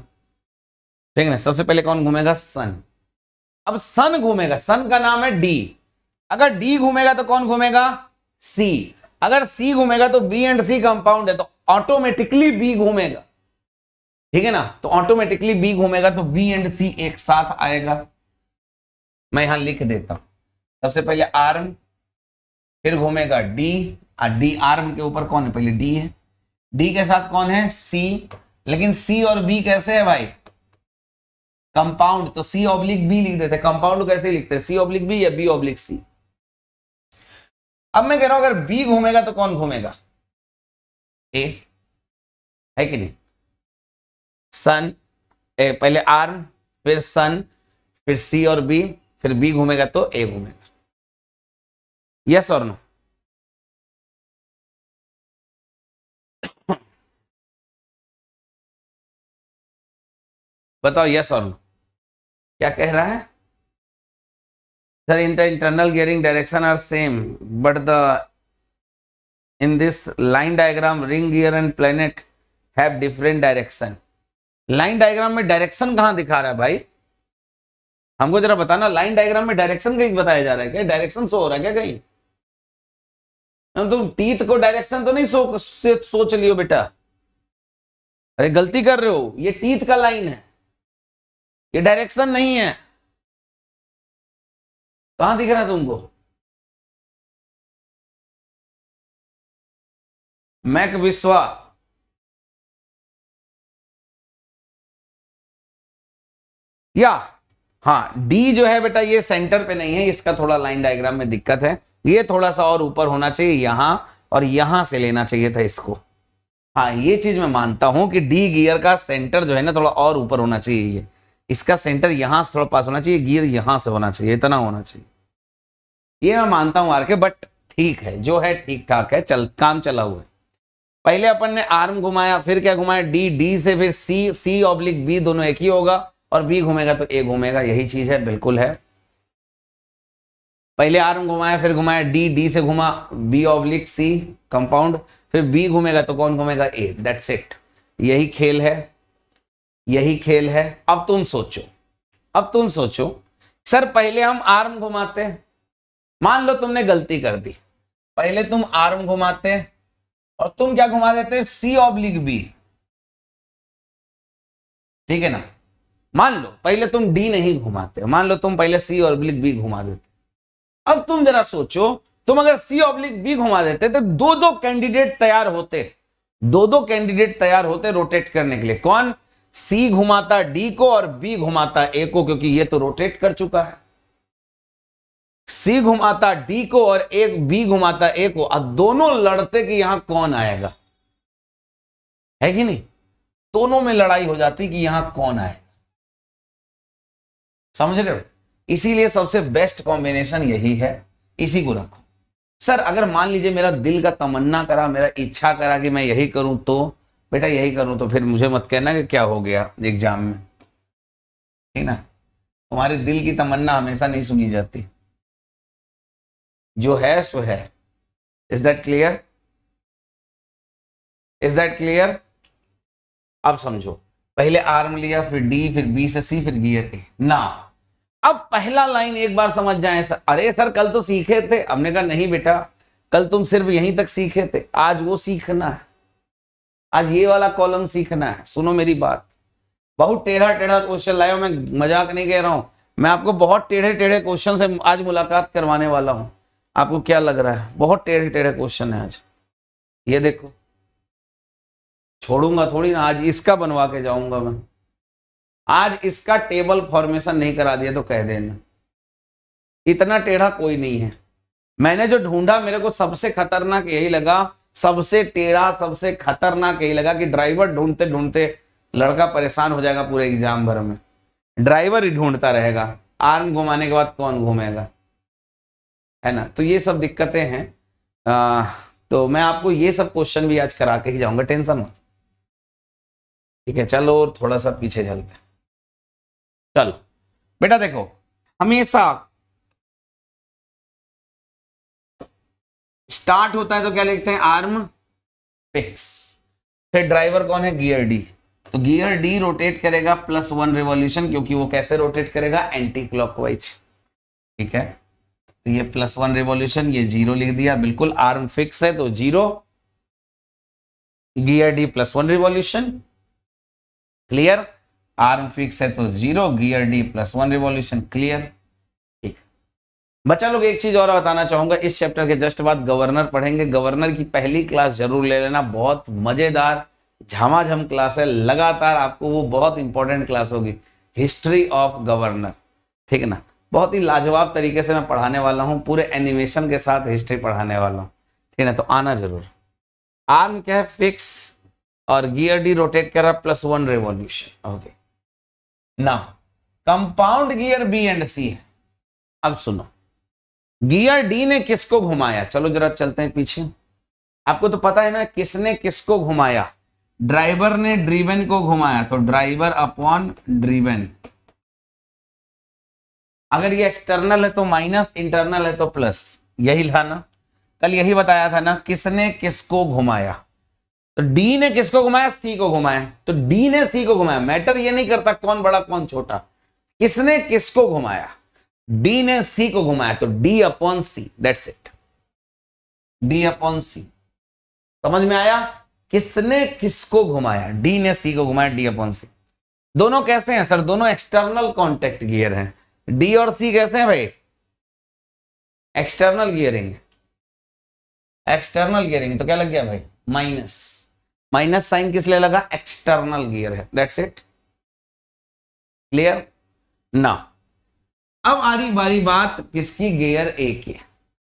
ठीक ना सबसे पहले कौन घूमेगा सन अब सन घूमेगा सन का नाम है डी अगर डी घूमेगा तो कौन घूमेगा सी अगर सी घूमेगा तो बी एंड सी कंपाउंड है तो ऑटोमेटिकली बी घूमेगा ठीक है ना तो ऑटोमेटिकली बी घूमेगा तो बी एंड सी एक साथ आएगा मैं यहां लिख देता हूं सबसे पहले आर्म फिर घूमेगा डी डी आर्म के ऊपर कौन है पहले डी है डी के साथ कौन है सी लेकिन सी और बी कैसे है भाई कंपाउंड तो सी ऑब्लिक बी लिख देते कंपाउंड कैसे लिखते हैं सी ऑब्लिक बी या बी ऑब्लिक सी अब मैं कह रहा हूं अगर बी घूमेगा तो कौन घूमेगा ए है कि नहीं सन ए पहले आर्म फिर सन फिर सी और बी फिर बी घूमेगा तो ए घूमेगा यस और नो बताओ यस और नो क्या कह रहा है sir in the internal gearing direction are same but the in this line diagram ring gear and planet have different direction line diagram में direction कहाँ दिखा रहा है भाई हमको जरा बताना लाइन डायग्राम में डायरेक्शन कहीं बताया जा रहा है क्या डायरेक्शन शो हो रहा है क्या कहीं हम तुम तो टीथ को डायरेक्शन तो नहीं सो, सोच लियो बेटा अरे गलती कर रहे हो ये टीथ का लाइन है ये डायरेक्शन नहीं है कहां दिख रहा है तुमको मैक विश्वा या हाँ डी जो है बेटा ये सेंटर पे नहीं है इसका थोड़ा लाइन डायग्राम में दिक्कत है ये थोड़ा सा और ऊपर होना चाहिए यहां और यहां से लेना चाहिए था इसको हाँ ये चीज मैं मानता हूं कि डी गियर का सेंटर जो है ना थोड़ा और ऊपर होना चाहिए ये इसका सेंटर यहां से थोड़ा पास होना चाहिए गियर यहां से होना चाहिए इतना होना चाहिए ये मैं मानता हूं आर के बट ठीक है जो है ठीक ठाक है चल काम चला हुआ है पहले अपन ने आर्म घुमाया फिर क्या घुमाया डी डी से फिर सी सी ऑब्लिक बी दोनों एक ही होगा और बी घूमेगा तो ए घूमेगा यही चीज है बिल्कुल है पहले आर्म घुमाया फिर घुमाया डी डी से घुमा बी ऑब्लिक सी कंपाउंड फिर बी घूमेगा तो कौन घूमेगा ए दैट्स इट यही खेल है यही खेल है अब तुम सोचो अब तुम सोचो सर पहले हम आर्म घुमाते मान लो तुमने गलती कर दी पहले तुम आर्म घुमाते और तुम क्या घुमा देते सी ऑब्लिक बी ठीक है ना मान लो पहले तुम डी नहीं घुमाते मान लो तुम पहले सी ऑब्लिक बी घुमा देते अब तुम जरा सोचो तुम अगर सी ऑब्लिक बी घुमा देते तो दो दो कैंडिडेट तैयार होते दो दो कैंडिडेट तैयार होते रोटेट करने के लिए कौन सी घुमाता डी को और बी घुमाता ए को क्योंकि ये तो रोटेट कर चुका है सी घुमाता डी को और एक बी घुमाता ए को और दोनों लड़ते कि यहां कौन आएगा है कि नहीं दोनों में लड़ाई हो जाती कि यहां कौन आएगा समझ रहे हो इसीलिए सबसे बेस्ट कॉम्बिनेशन यही है इसी को रखो सर अगर मान लीजिए मेरा दिल का तमन्ना करा मेरा इच्छा करा कि मैं यही करूं तो बेटा यही करूं तो फिर मुझे मत कहना कि क्या हो गया एग्जाम में ठीक ना तुम्हारे दिल की तमन्ना हमेशा नहीं सुनी जाती जो है सो है is that clear is that clear अब समझो पहले आर्म लिया फिर डी फिर बी से सी फिर गियर ए ना अब पहला लाइन एक बार समझ जाए सर अरे सर कल तो सीखे थे हमने कहा नहीं बेटा कल तुम सिर्फ यहीं तक सीखे थे आज वो सीखना है आज ये वाला कॉलम सीखना है सुनो मेरी बात बहुत टेढ़ा टेढ़ा क्वेश्चन लाए मैं मजाक नहीं कह रहा हूं मैं आपको बहुत टेढ़े टेढ़े क्वेश्चन से आज मुलाकात करवाने वाला हूं आपको क्या लग रहा है बहुत टेढ़े टेढ़े क्वेश्चन है आज ये देखो छोड़ूंगा थोड़ी ना आज इसका बनवा के जाऊंगा मैं आज इसका टेबल फॉर्मेशन नहीं करा दिया तो कह देना इतना टेढ़ा कोई नहीं है मैंने जो ढूंढा मेरे को सबसे खतरनाक यही लगा सबसे टेढ़ा सबसे खतरनाक यही लगा कि ड्राइवर ढूंढते ढूंढते लड़का परेशान हो जाएगा पूरे एग्जाम भर में ड्राइवर ही ढूंढता रहेगा आर्म घुमाने के बाद कौन घूमेगा है ना तो ये सब दिक्कतें हैं आ, तो मैं आपको ये सब क्वेश्चन भी आज करा के ही जाऊंगा टेंशन मत ठीक है चलो और थोड़ा सा पीछे चलते चलो बेटा देखो हमेशा स्टार्ट होता है तो क्या लिखते हैं आर्म पिक्स फिर ड्राइवर कौन है गियर डी तो गियर डी रोटेट करेगा प्लस वन रिवॉल्यूशन क्योंकि वो कैसे रोटेट करेगा एंटी क्लॉकवाइज ठीक है तो ये प्लस वन रिवॉल्यूशन ये जीरो लिख दिया बिल्कुल आर्म फिक्स है तो zero gear D plus one revolution clear arm fix है तो zero gear D plus one revolution clear बच्चा लोग एक चीज और बताना चाहूंगा इस चैप्टर के जस्ट बाद गवर्नर पढ़ेंगे गवर्नर की पहली क्लास जरूर ले लेना बहुत मजेदार झमाझम क्लास है लगातार आपको वो बहुत इंपॉर्टेंट क्लास होगी हिस्ट्री ऑफ गवर्नर ठीक है ना बहुत ही लाजवाब तरीके से मैं पढ़ाने वाला हूँ पूरे एनिमेशन के साथ हिस्ट्री पढ़ाने वाला हूँ ठीक है तो आना जरूर आर्म क्या है फिक्स और गियर डी रोटेट कर रहा प्लस वन रेवोल्यूशन ओके ना compound gear B and C है अब सुनो गियर डी ने किसको घुमाया चलो जरा चलते हैं पीछे आपको तो पता है ना किसने किसको घुमाया ड्राइवर ने ड्रीवन को घुमाया तो ड्राइवर अपॉन ड्रीवन अगर ये एक्सटर्नल है तो माइनस इंटरनल है तो प्लस यही था ना कल यही बताया था ना किसने किसको घुमाया तो डी ने किसको घुमाया सी को घुमाया तो डी ने सी को घुमाया मैटर ये नहीं करता कौन बड़ा कौन छोटा किसने किसको घुमाया डी ने सी को घुमाया तो D upon C that's it D upon C समझ में आया किसने किसको घुमाया डी ने सी को घुमाया डी अपॉन सी दोनों कैसे हैं सर दोनों एक्सटर्नल कॉन्टेक्ट गियर हैं डी और सी कैसे हैं भाई एक्सटर्नल गियरिंग एक्सटर्नल गियरिंग तो क्या लग गया भाई माइनस माइनस साइन किस लिए लगा एक्सटर्नल गियर है दैट्स इट क्लियर ना अब आ रही बारी बात किसकी गियर ए की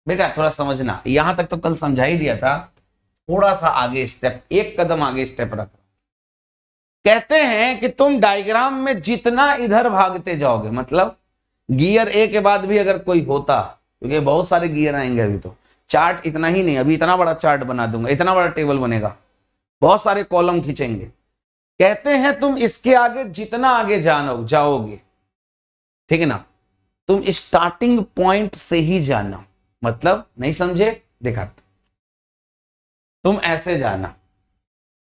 बेटा थोड़ा समझना यहां तक तो कल समझा ही दिया था थोड़ा सा आगे स्टेप एक कदम आगे स्टेप रख कहते हैं कि तुम डायग्राम में जितना इधर भागते जाओगे मतलब गियर ए के बाद भी अगर कोई होता क्योंकि बहुत सारे गियर आएंगे अभी तो चार्ट इतना ही नहीं अभी इतना बड़ा चार्ट बना दूंगा इतना बड़ा टेबल बनेगा बहुत सारे कॉलम खींचेंगे कहते हैं तुम इसके आगे जितना आगे जानो जाओगे ठीक है ना तुम स्टार्टिंग पॉइंट से ही जाना मतलब नहीं समझे देखा तुम ऐसे जाना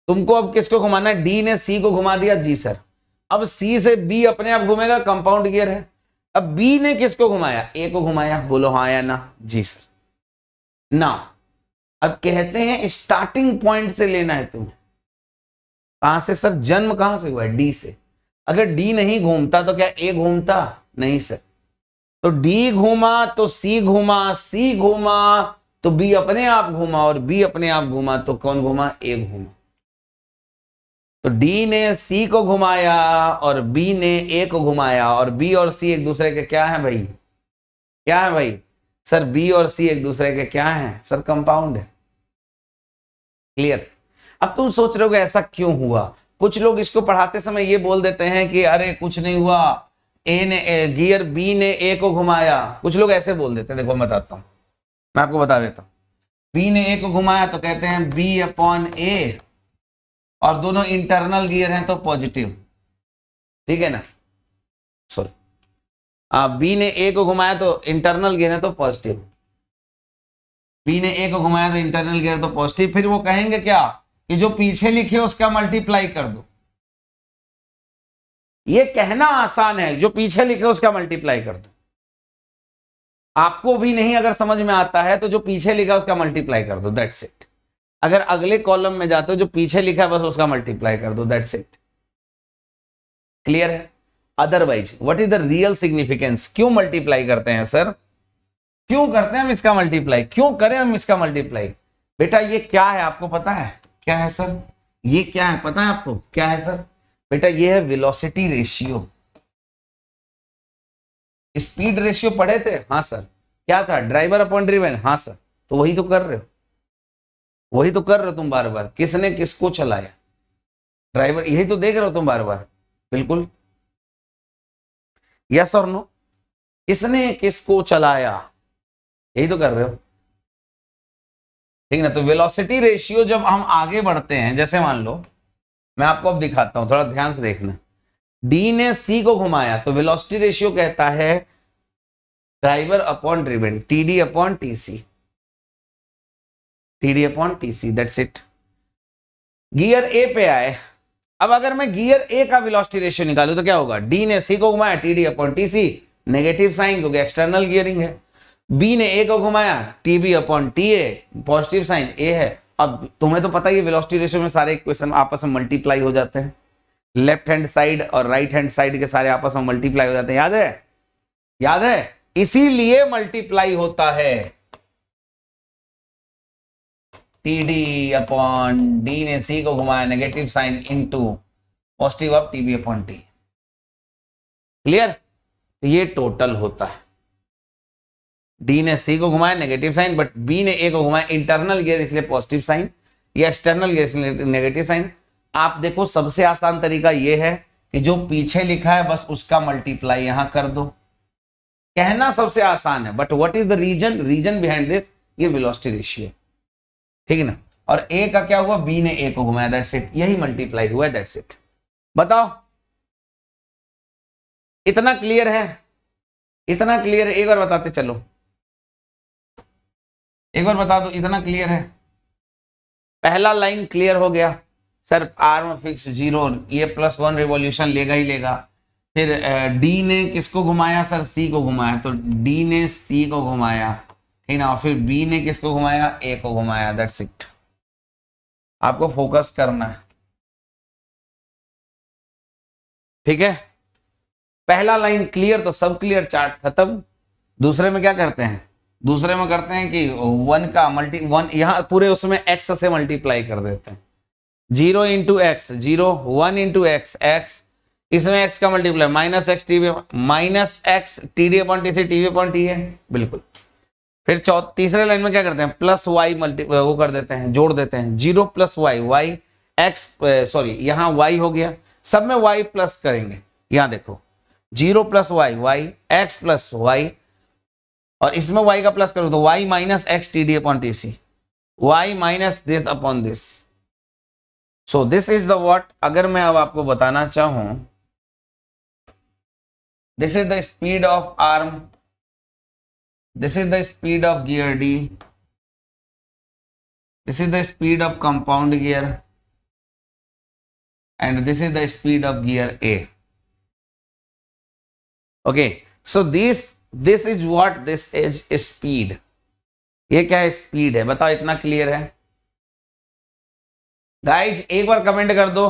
तुमको अब किसको घुमाना है डी ने सी को घुमा दिया जी सर अब सी से बी अपने आप घूमेगा कंपाउंड गियर है अब बी ने किसको घुमाया ए को घुमाया बोलो हाँ या ना जी सर ना अब कहते हैं स्टार्टिंग पॉइंट से लेना है तुम्हें कहां से सर जन्म कहां से हुआ है डी से अगर डी नहीं घूमता तो क्या ए घूमता नहीं सर तो डी घूमा तो सी घूमा सी घूमा तो बी अपने आप घूमा और बी अपने आप घूमा तो कौन घूमा ए घूमा तो डी ने सी को घुमाया और बी ने ए को घुमाया और बी और सी एक दूसरे के क्या है भाई क्या है भाई सर बी और सी एक दूसरे के क्या है सर कंपाउंड है क्लियर अब तुम सोच रहे हो ऐसा क्यों हुआ कुछ लोग इसको पढ़ाते समय ये बोल देते हैं कि अरे कुछ नहीं हुआ ए ने गियर बी ने ए को घुमाया कुछ लोग ऐसे बोल देते हैं देखो मैं बताता हूं मैं आपको बता देता हूं बी ने ए को घुमाया तो कहते हैं बी अपॉन ए और दोनों इंटरनल गियर हैं तो पॉजिटिव ठीक है ना सॉरी बी ने ए को घुमाया तो इंटरनल गियर है तो पॉजिटिव बी ने ए को घुमाया तो इंटरनल गियर तो पॉजिटिव फिर वो कहेंगे क्या कि जो पीछे लिखे उसका मल्टीप्लाई कर दो ये कहना आसान है जो पीछे लिखे उसका मल्टीप्लाई कर दो आपको भी नहीं अगर समझ में आता है तो जो पीछे लिखा उसका मल्टीप्लाई कर दो दैट से अगर अगले कॉलम में जाते हो जो पीछे लिखा है बस उसका मल्टीप्लाई कर दो दैट्स इट क्लियर है otherwise what is the real significance क्यों मल्टीप्लाई करते हैं सर क्यों करते हैं हम इसका मल्टीप्लाई क्यों करें हम इसका मल्टीप्लाई बेटा ये क्या है आपको पता है क्या है सर ये क्या है पता है आपको क्या है सर बेटा ये है वेलोसिटी रेशियो स्पीड रेशियो पढ़े थे हाँ सर क्या था ड्राइवर अपॉन ड्रीवन हाँ सर तो वही तो कर रहे हो वही तो कर रहे हो तुम बार बार किसने किसको चलाया ड्राइवर यही तो देख रहे हो तुम बार बार बिल्कुल यस और नो किसने किसको चलाया यही तो कर रहे हो ठीक ना तो वेलोसिटी रेशियो जब हम आगे बढ़ते हैं जैसे मान लो मैं आपको अब दिखाता हूं थोड़ा ध्यान से देखना डी ने सी को घुमाया तो वेलोसिटी रेशियो कहता है driver upon driven T D upon T C td upon tc that's it gear A पे आए अब अगर मैं गियर ए का वेलोसिटी रेशियो निकालू तो क्या होगा डी ने सी को घुमाया T D upon T C negative sign क्योंकि एक्सटर्नल गियरिंग है बी ने ए को घुमाया T B upon T A positive sign A है अब तुम्हें तो पता ही वेलोसिटी रेशियो में सारे इक्वेशन आपस में मल्टीप्लाई हो जाते हैं लेफ्ट हैंड साइड और राइट हैंड साइड के सारे आपस में मल्टीप्लाई हो जाते हैं याद है याद है इसीलिए मल्टीप्लाई होता है टी डी अपॉन डी ने सी को घुमाया negative sign into positive of T B upon T clear ये टोटल होता है डी ने सी को घुमाया नेगेटिव साइन बट बी ने ए को घुमाया इंटरनल गियर इसलिए पॉजिटिव साइन या एक्सटर्नल गियर इसलिए नेगेटिव साइन आप देखो सबसे आसान तरीका यह है कि जो पीछे लिखा है बस उसका मल्टीप्लाई यहां कर दो कहना सबसे आसान है but what is the reason reason behind this ये वेलोसिटी रेशियो ठीक है ना और ए का क्या हुआ बी ने ए को घुमाया दैट्स इट यही मल्टीप्लाई हुआ दैट्स इट बताओ इतना क्लियर है इतना क्लियर है एक बार बताते चलो एक बार बता दो इतना क्लियर है पहला लाइन क्लियर हो गया सर आर में फिक्स जीरो ये प्लस वन रिवॉल्यूशन लेगा ही लेगा फिर डी ने किसको घुमाया सर सी को घुमाया तो डी ने सी को घुमाया ठीक ना फिर बी ने किसको घुमाया ए को घुमाया दैट्स इट आपको फोकस करना है ठीक है पहला लाइन क्लियर तो सब क्लियर चार्ट खत्म दूसरे में क्या करते हैं दूसरे में करते हैं कि वन का मल्टी वन यहां पूरे उसमें एक्स से मल्टीप्लाई कर देते हैं zero into X zero one into X X इसमें एक्स का multiply minus X TV minus X TD point upon T upon है बिल्कुल फिर तीसरे लाइन में क्या करते हैं प्लस वाई मल्टी वो कर देते हैं जोड़ देते हैं zero plus Y Y X sorry यहां वाई हो गया सब में वाई प्लस करेंगे यहां देखो zero plus Y Y X plus Y और इसमें वाई का प्लस करो तो Y minus X T D upon T C Y minus this upon this so this is the what अगर मैं अब आपको बताना चाहूं this is the speed of arm This is the speed of gear D. This is the speed of compound gear. And this is the speed of gear A. Okay, so this this is what this is speed. ये क्या है स्पीड है बताओ इतना क्लियर है गाइस एक बार कमेंट कर दो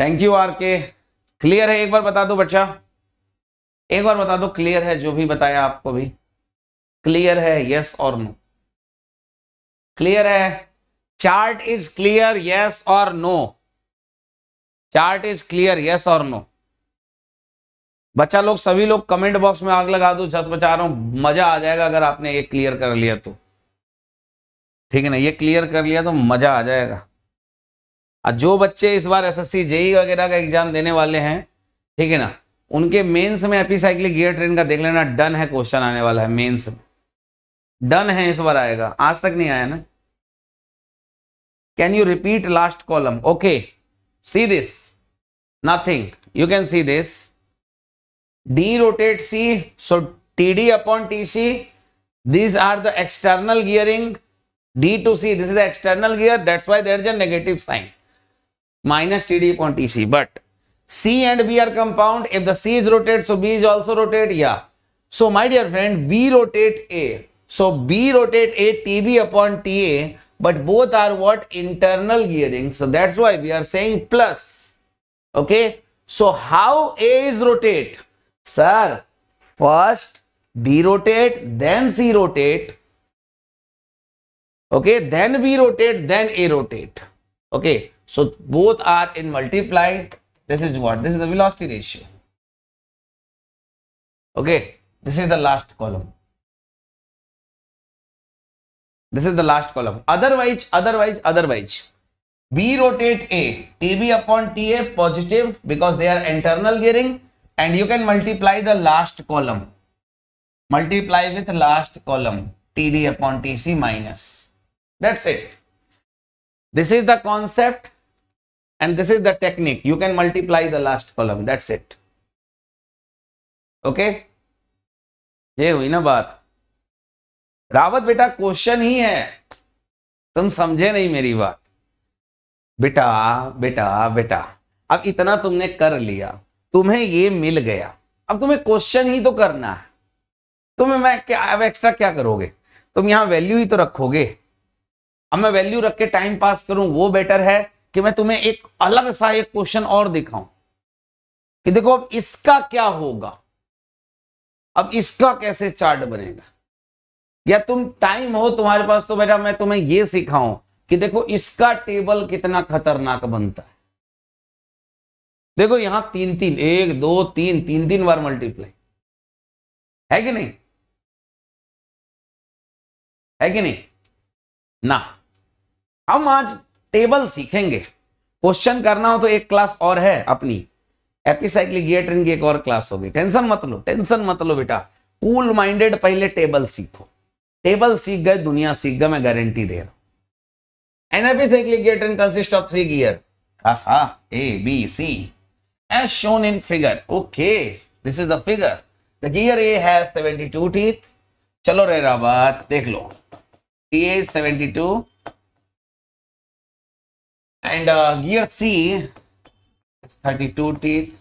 थैंक यू आर के क्लियर है एक बार बता दो बच्चा एक बार बता दो क्लियर है जो भी बताया आपको भी क्लियर है यस और नो क्लियर है चार्ट इज क्लियर यस और no chart is clear yes और नो बच्चा लोग सभी लोग कमेंट बॉक्स में आग लगा दो जस बचा रहा हूं मजा आ जाएगा अगर आपने ये क्लियर कर लिया तो ठीक है ना ये क्लियर कर लिया तो मजा आ जाएगा जो बच्चे इस बार एसएससी जेई वगैरह का एग्जाम देने वाले हैं ठीक है ना उनके मेंस में साइकिल गियर ट्रेन का देख लेना डन है क्वेश्चन आने वाला है मेंस में डन है इस बार आएगा आज तक नहीं आया ना can you repeat last column okay see this nothing you can see this D rotate C so T D upon T C this are the external gearing D to C this is the external gear that's why there is a negative minus td upon tc. But C and B are compound. If the C is rotated, so B is also rotated. Yeah. So my dear friend, B rotate A. So B rotate A, TB upon TA. But both are what? Internal gearing. So that's why we are saying plus. Okay. So how A is rotate? Sir, first d rotate, then C rotate. Okay. Then B rotate, then A rotate. Okay. So both are in multiply. This is what? This is the velocity ratio. Okay, this is the last column. This is the last column. Otherwise, otherwise, otherwise. B rotate A, AB upon TA positive because they are internal gearing and you can multiply the last column. Multiply with last column, TD upon TC minus. That's it. This is the concept and this is the technique you can multiply the last column that's it okay okay? ये हुई ना बात रावत बेटा क्वेश्चन ही है तुम समझे नहीं मेरी बात बेटा बेटा बेटा अब इतना तुमने कर लिया तुम्हें ये मिल गया अब तुम्हें क्वेश्चन ही तो करना है तुम्हें मैं क्या अब एक्स्ट्रा क्या करोगे तुम यहां वैल्यू ही तो रखोगे अब मैं वैल्यू रख के टाइम पास करूं वो बेटर है कि मैं तुम्हें एक अलग सा एक क्वेश्चन और दिखाऊं कि देखो अब इसका क्या होगा अब इसका कैसे चार्ट बनेगा या तुम टाइम हो तुम्हारे पास तो बेटा मैं तुम्हें यह सिखाऊं कि देखो इसका टेबल कितना खतरनाक बनता है देखो यहां तीन तीन एक दो तीन तीन तीन बार मल्टीप्लाई है कि नहीं है कि नहीं ना हम आज टेबल सीखेंगे क्वेश्चन करना हो तो एक क्लास और है अपनी गियर ट्रेन की एक और क्लास होगी टेंशन मत लो टेंशन मत लो बेटा कूल माइंडेड पहले टेबल सीखो टेबल सीख गए दुनिया सीख गए मैं गारंटी दे रहा हूं an gear train consist of three gear A B C as shown in figure okay this is the figure the gear A has seventy two teeth चलो रे रावत देख लो T A two and uh, gear C is 32 teeth.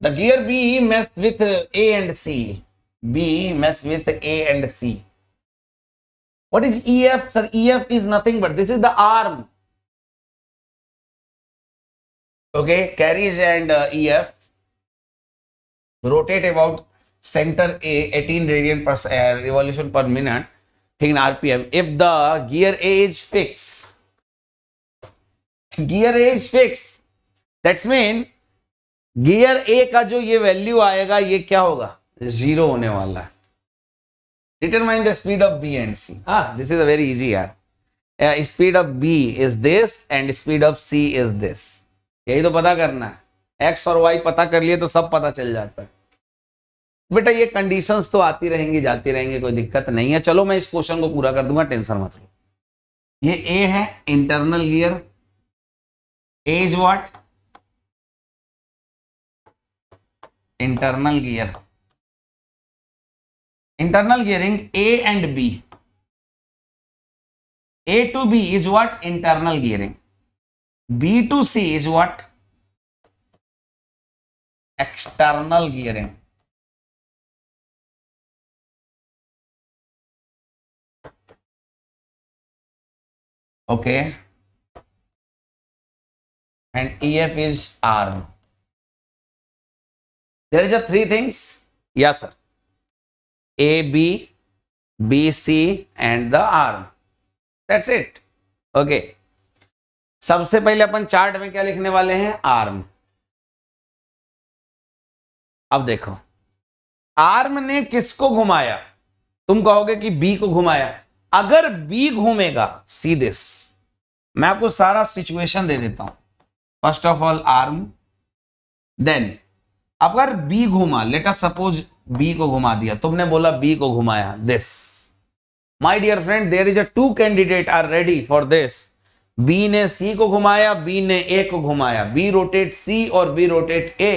The gear B messed with uh, A and C. B messed with A and C. What is EF? Sir, EF is nothing but this is the arm. Okay, carries and uh, EF rotate about center A 18 radian per uh, revolution per minute in RPM. If the gear A is fixed, gear A is fixed. That's mean gear A का जो ये वैल्यू आएगा ये क्या होगा जीरो होने वाला है determine the speed of B and C हाँ this is a very easy यार speed of B is this and speed of C is this यही तो पता करना है एक्स और वाई पता कर लिए तो सब पता चल जाता है बेटा ये कंडीशंस तो आती रहेंगी जाती रहेंगी कोई दिक्कत नहीं है चलो मैं इस क्वेश्चन को पूरा कर दूंगा टेंशन मत लो ये ए है internal gear as what internal gear internal gearing A and B A to B is what internal gearing B to C is what external gearing okay and ef is r there is a three things yes sir a b b c and the r that's it okay सबसे पहले अपन चार्ट में क्या लिखने वाले हैं आर्म अब देखो आर्म ने किसको घुमाया तुम कहोगे कि बी को घुमाया अगर बी घूमेगा सी दिस मैं आपको सारा सिचुएशन दे देता हूं first of all arm then अगर बी घूमा लेट अस सपोज बी को घुमा दिया तुमने बोला बी को घुमाया this my dear friend there is a two candidate are ready for this B ने सी को घुमाया बी ने ए को घुमाया बी रोटेट सी और बी रोटेट ए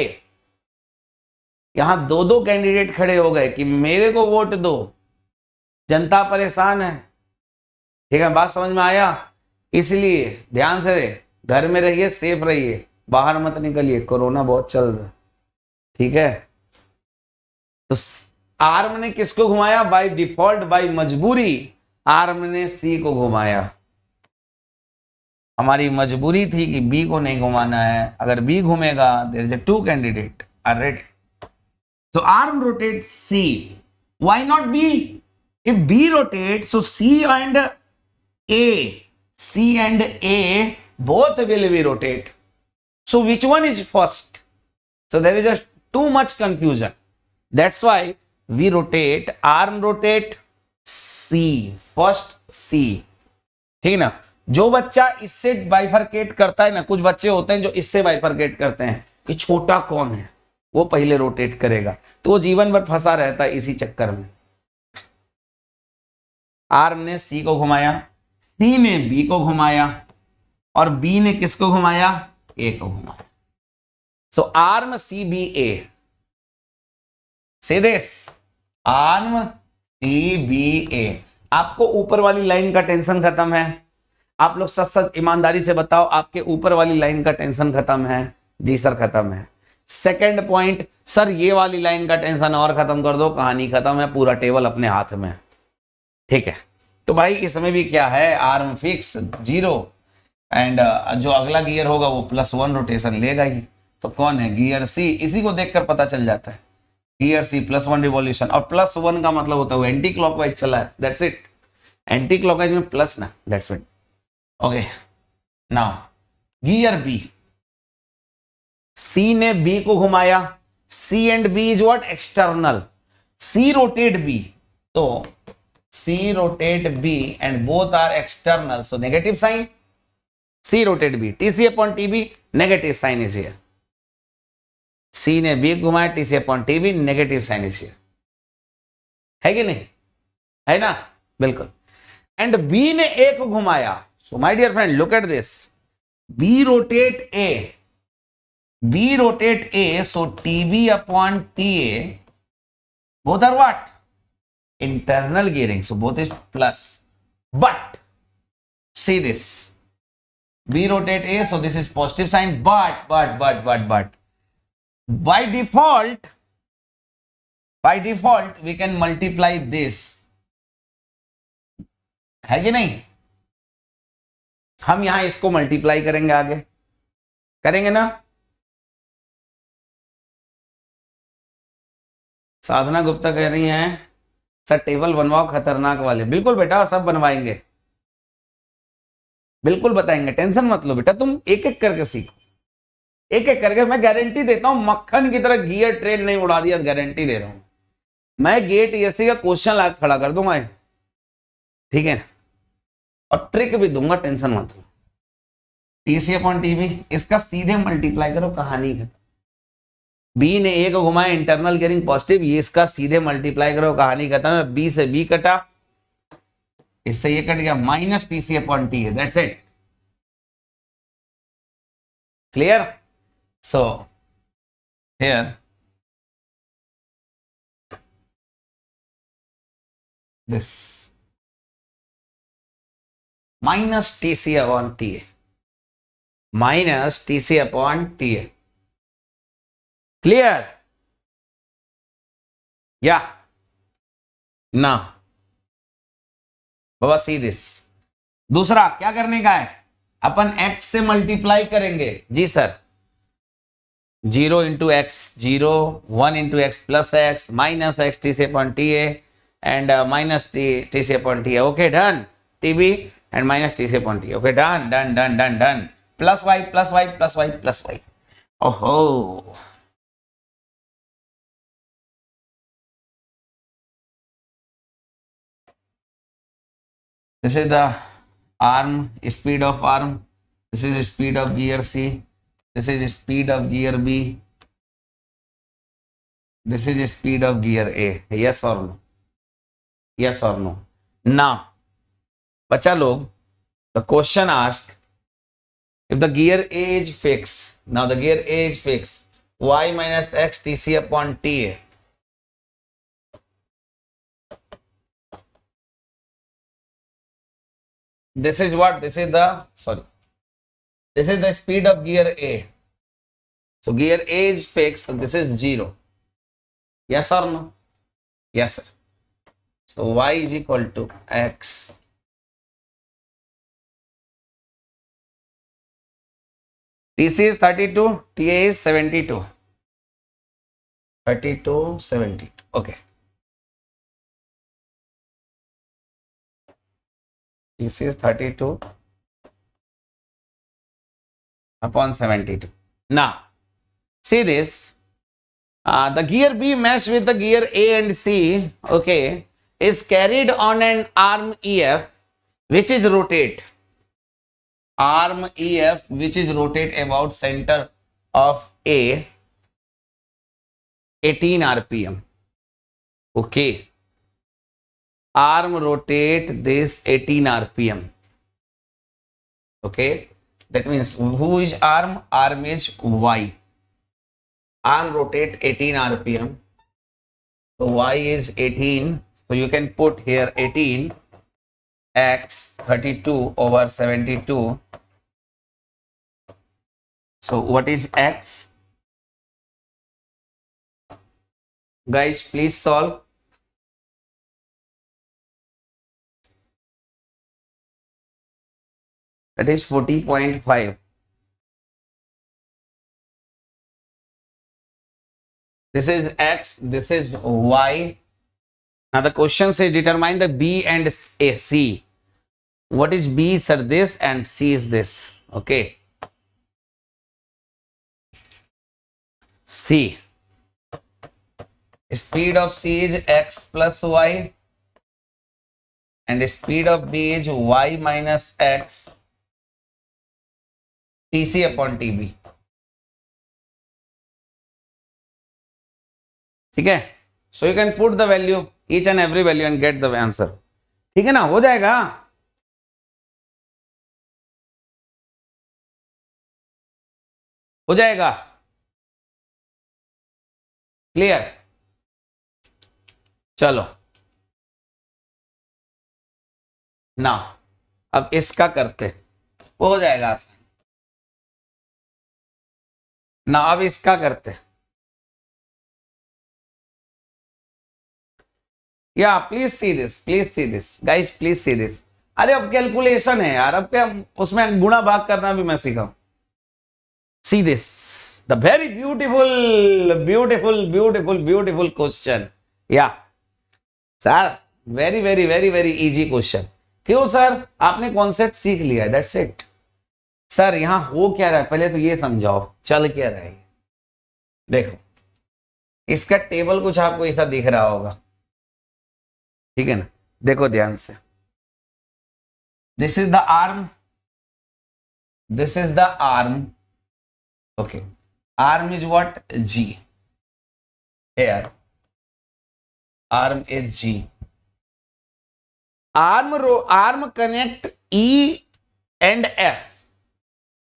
यहां दो दो कैंडिडेट खड़े हो गए कि मेरे को वोट दो जनता परेशान है ठीक है बात समझ में आया इसलिए ध्यान से घर में रहिए सेफ रहिए बाहर मत निकलिए कोरोना बहुत चल रहा है ठीक है तो आर्म ने किसको घुमाया बाय डिफॉल्ट बाय मजबूरी आर्म ने सी को घुमाया हमारी मजबूरी थी कि बी को नहीं घुमाना है अगर बी घूमेगा there is a two candidate are ready तो arm rotate C why not B If B rotate so C and A, C and A both will be rotate. So which one is first? So there is just too much confusion. That's why we rotate, arm rotate C, first C. ठीक ना जो बच्चा इससे बाइफरकेट करता है ना कुछ बच्चे होते हैं जो इससे बाइफरकेट करते हैं कि छोटा कौन है वो पहले रोटेट करेगा तो वो जीवन भर फंसा रहता है इसी चक्कर में आर्म ने सी को घुमाया सी ने बी को घुमाया और बी ने किसको घुमाया ए को घुमाया सो आर्म सी बी ए से this arm C B A आपको ऊपर वाली लाइन का टेंशन खत्म है आप लोग सच सच ईमानदारी से बताओ आपके ऊपर वाली लाइन का टेंशन खत्म है जी सर खत्म है सेकेंड पॉइंट सर ये वाली लाइन का टेंशन और खत्म कर दो कहानी खत्म है पूरा टेबल अपने हाथ में ठीक है तो भाई इस समय भी क्या है आर्म फिक्स जीरो एंड जो अगला गियर होगा वो प्लस वन रोटेशन लेगा ही तो कौन है गियर सी इसी को देखकर पता चल जाता है gear C plus one revolution और प्लस वन का मतलब होता है वो एंटी वाइज चला है that's it anticlockwise में प्लस ना that's it okay now gear B C ने बी को घुमाया C and B is what external C rotate B तो C rotate B and both are external. So negative sign, C rotate B. TC upon TB, negative sign is here. C ने B घुमाया TC upon TB, negative sign is here. है कि नहीं है ना बिल्कुल एंड बी ने ए को घुमाया so my dear friend look at this B rotate A B rotate A so TB upon T A both are what internal gearing. So both is plus. But see this. B rotate A, so this is positive sign. But, but, but, but, but. By default, by default, we can multiply this. है कि नहीं हम यहां इसको मल्टीप्लाई करेंगे आगे करेंगे ना साधना गुप्ता कह रही हैं सर टेबल बनवाओ खतरनाक वाले बिल्कुल बेटा सब बनवाएंगे बिल्कुल बताएंगे टेंशन मत लो बेटा तुम एक एक करके सीखो एक एक करके मैं गारंटी देता हूं मक्खन की तरह गियर ट्रेन नहीं उड़ा दिया गारंटी दे रहा हूं मैं गेट एसी का क्वेश्चन ला खड़ा कर दूंगा ठीक है और ट्रिक भी दूंगा टेंशन मत लो टीसी अपॉन टीवी इसका सीधे मल्टीप्लाई करो कहानी खत्म बी ने ए को घुमाया इंटरनल कैरिंग पॉजिटिव ये इसका सीधे मल्टीप्लाई करो कहानी खत्म है बी से बी कटा इससे ये कट गया minus T C upon T है that's it clear so here this minus T C upon T minus T C upon T clear या ना बाबा सी दिस दूसरा क्या करने का है अपन एक्स से मल्टीप्लाई करेंगे जी sir zero into X zero one into X plus X minus X T से point T A and minus T T से point T A okay done T B and minus T से point T okay done done done done done plus Y plus Y plus Y plus Y ओहो This is the arm, speed of arm. This is speed of gear C. This is speed of gear B. This is speed of gear A. Yes or no? Yes or no? Now, bacha log, the question asked, if the gear A is fixed, now the gear A is fixed, y minus x tc upon ta this is what this is the sorry this is the speed of gear a so gear a is fixed so this is zero yes or no yes sir so y is equal to x tc is 32 ta is 72 32 72 okay this is 32 upon 72 now see this uh, the gear B mesh with the gear A and C okay is carried on an arm EF which is rotate arm EF which is rotate about center of A 18 RPM okay arm rotate this 18 rpm okay that means who is arm arm is y arm rotate 18 rpm so y is 18 so you can put here 18 x 32 over 72 so what is x guys please solve that is 40.5. This is x, this is y. Now the question says determine the B and A, C. What is B is this and C is this. Okay. C. Speed of C is x plus y and speed of B is y minus x T C upon T B ठीक है so you can put the value each and every value and get the answer ठीक है ना हो जाएगा हो जाएगा क्लियर चलो ना अब इसका करते हो जाएगा आसान ना अब इसका करते या please see this please see this guys please see this अरे अब कैलकुलेशन है यार अब क्या उसमें गुणा भाग करना भी मैं सीखा see this the very beautiful beautiful beautiful beautiful question या sir very very very very easy question क्यों सर आपने कॉन्सेप्ट सीख लिया दैट्स इट सर यहां हो क्या रहा है पहले तो ये समझाओ चल क्या रहा है देखो इसका टेबल कुछ आपको ऐसा दिख रहा होगा ठीक है ना देखो ध्यान से this is the arm this is the arm okay arm is what G here arm is G arm row arm connect E and F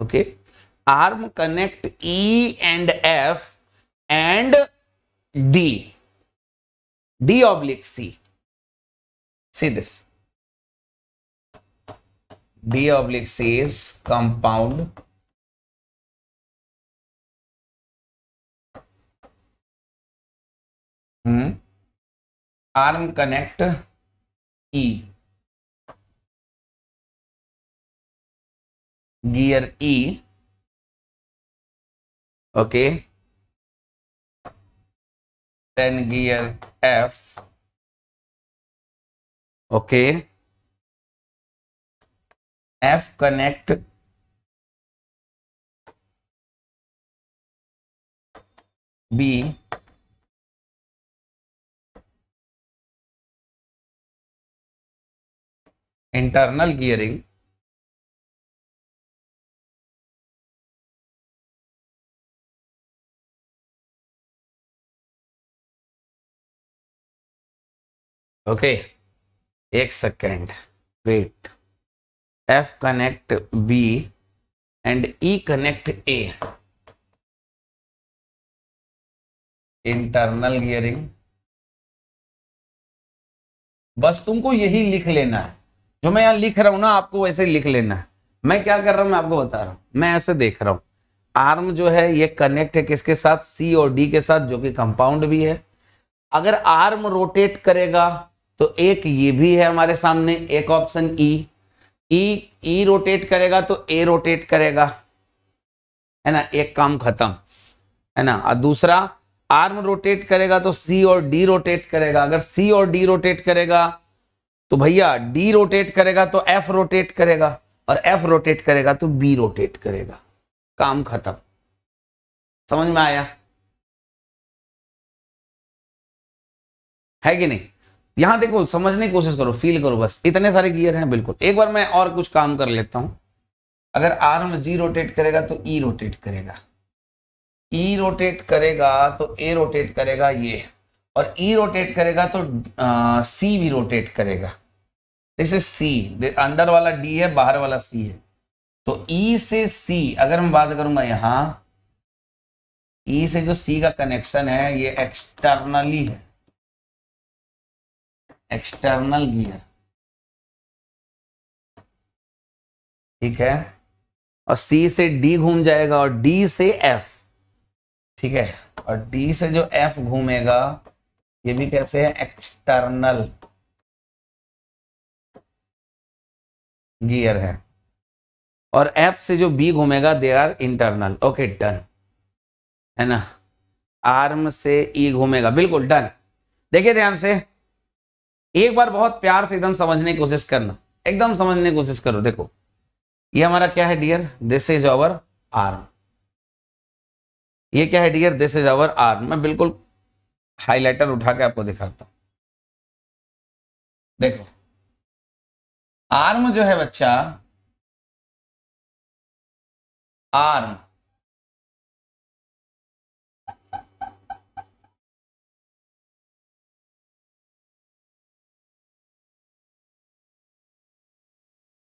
Okay. Arm connect E and F and D. D oblique C. See this. D oblique C is compound hmm. arm connect E gear E. Okay. Then gear F. Okay. F connect B internal gearing okay एक second wait F connect B and E connect A internal gearing बस तुमको यही लिख लेना है जो मैं यहां लिख रहा हूं ना आपको वैसे लिख लेना है मैं क्या कर रहा हूं मैं आपको बता रहा हूं मैं ऐसे देख रहा हूं आर्म जो है ये कनेक्ट है किसके साथ सी और डी के साथ जो कि कंपाउंड भी है अगर आर्म रोटेट करेगा तो एक ये भी है हमारे सामने एक ऑप्शन ई ई ई रोटेट करेगा तो ए रोटेट करेगा है ना एक काम खत्म है ना और दूसरा आर्म रोटेट करेगा तो सी और डी रोटेट करेगा अगर सी और डी रोटेट करेगा तो भैया डी रोटेट करेगा तो एफ रोटेट करेगा और एफ रोटेट करेगा तो बी रोटेट करेगा काम खत्म समझ में आया है कि नहीं यहां देखो समझने की कोशिश करो फील करो बस इतने सारे गियर हैं बिल्कुल एक बार मैं और कुछ काम कर लेता हूं अगर आर्म जी रोटेट करेगा तो ई e रोटेट करेगा ई e रोटेट करेगा तो ए रोटेट करेगा ये और ई e रोटेट करेगा तो सी भी रोटेट करेगा दिस इज सी अंदर वाला डी है बाहर वाला सी है तो ई से सी अगर मैं बात करूंगा यहां ई से जो सी का कनेक्शन है ये एक्सटर्नली है एक्सटर्नल गियर ठीक है और सी से डी घूम जाएगा और डी से एफ ठीक है और डी से जो एफ घूमेगा ये भी कैसे है एक्सटर्नल गियर है और एफ से जो बी घूमेगा they are internal okay done है ना आर्म से ई e घूमेगा बिल्कुल डन देखिए ध्यान से एक बार बहुत प्यार से एकदम समझने की कोशिश करना एकदम समझने की कोशिश करो देखो ये हमारा क्या है dear this is our arm ये क्या है dear this is our arm मैं बिल्कुल हाईलाइटर उठा के आपको दिखाता हूं देखो आर्म जो है बच्चा arm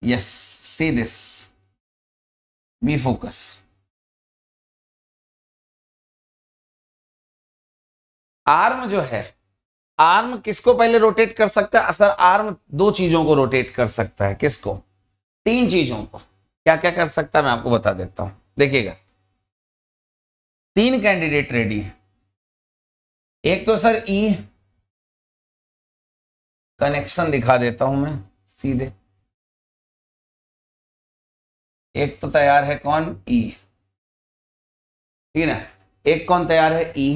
Yes, say this. Be focused. Arm जो है आर्म किसको पहले रोटेट कर सकता है सर आर्म दो चीजों को रोटेट कर सकता है किसको तीन चीजों को क्या क्या कर सकता है मैं आपको बता देता हूं देखिएगा तीन कैंडिडेट रेडी है एक तो सर ई कनेक्शन दिखा देता हूं मैं सीधे एक तो तैयार है कौन ई ठीक है ना एक कौन तैयार है ई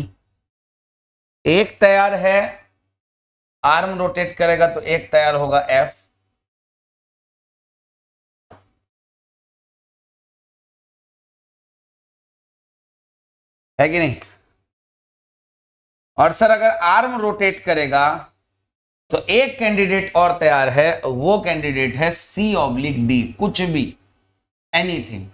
एक तैयार है आर्म रोटेट करेगा तो एक तैयार होगा एफ है कि नहीं और सर अगर आर्म रोटेट करेगा तो एक कैंडिडेट और तैयार है वो कैंडिडेट है सी ऑब्लिक डी कुछ भी एनीथिंग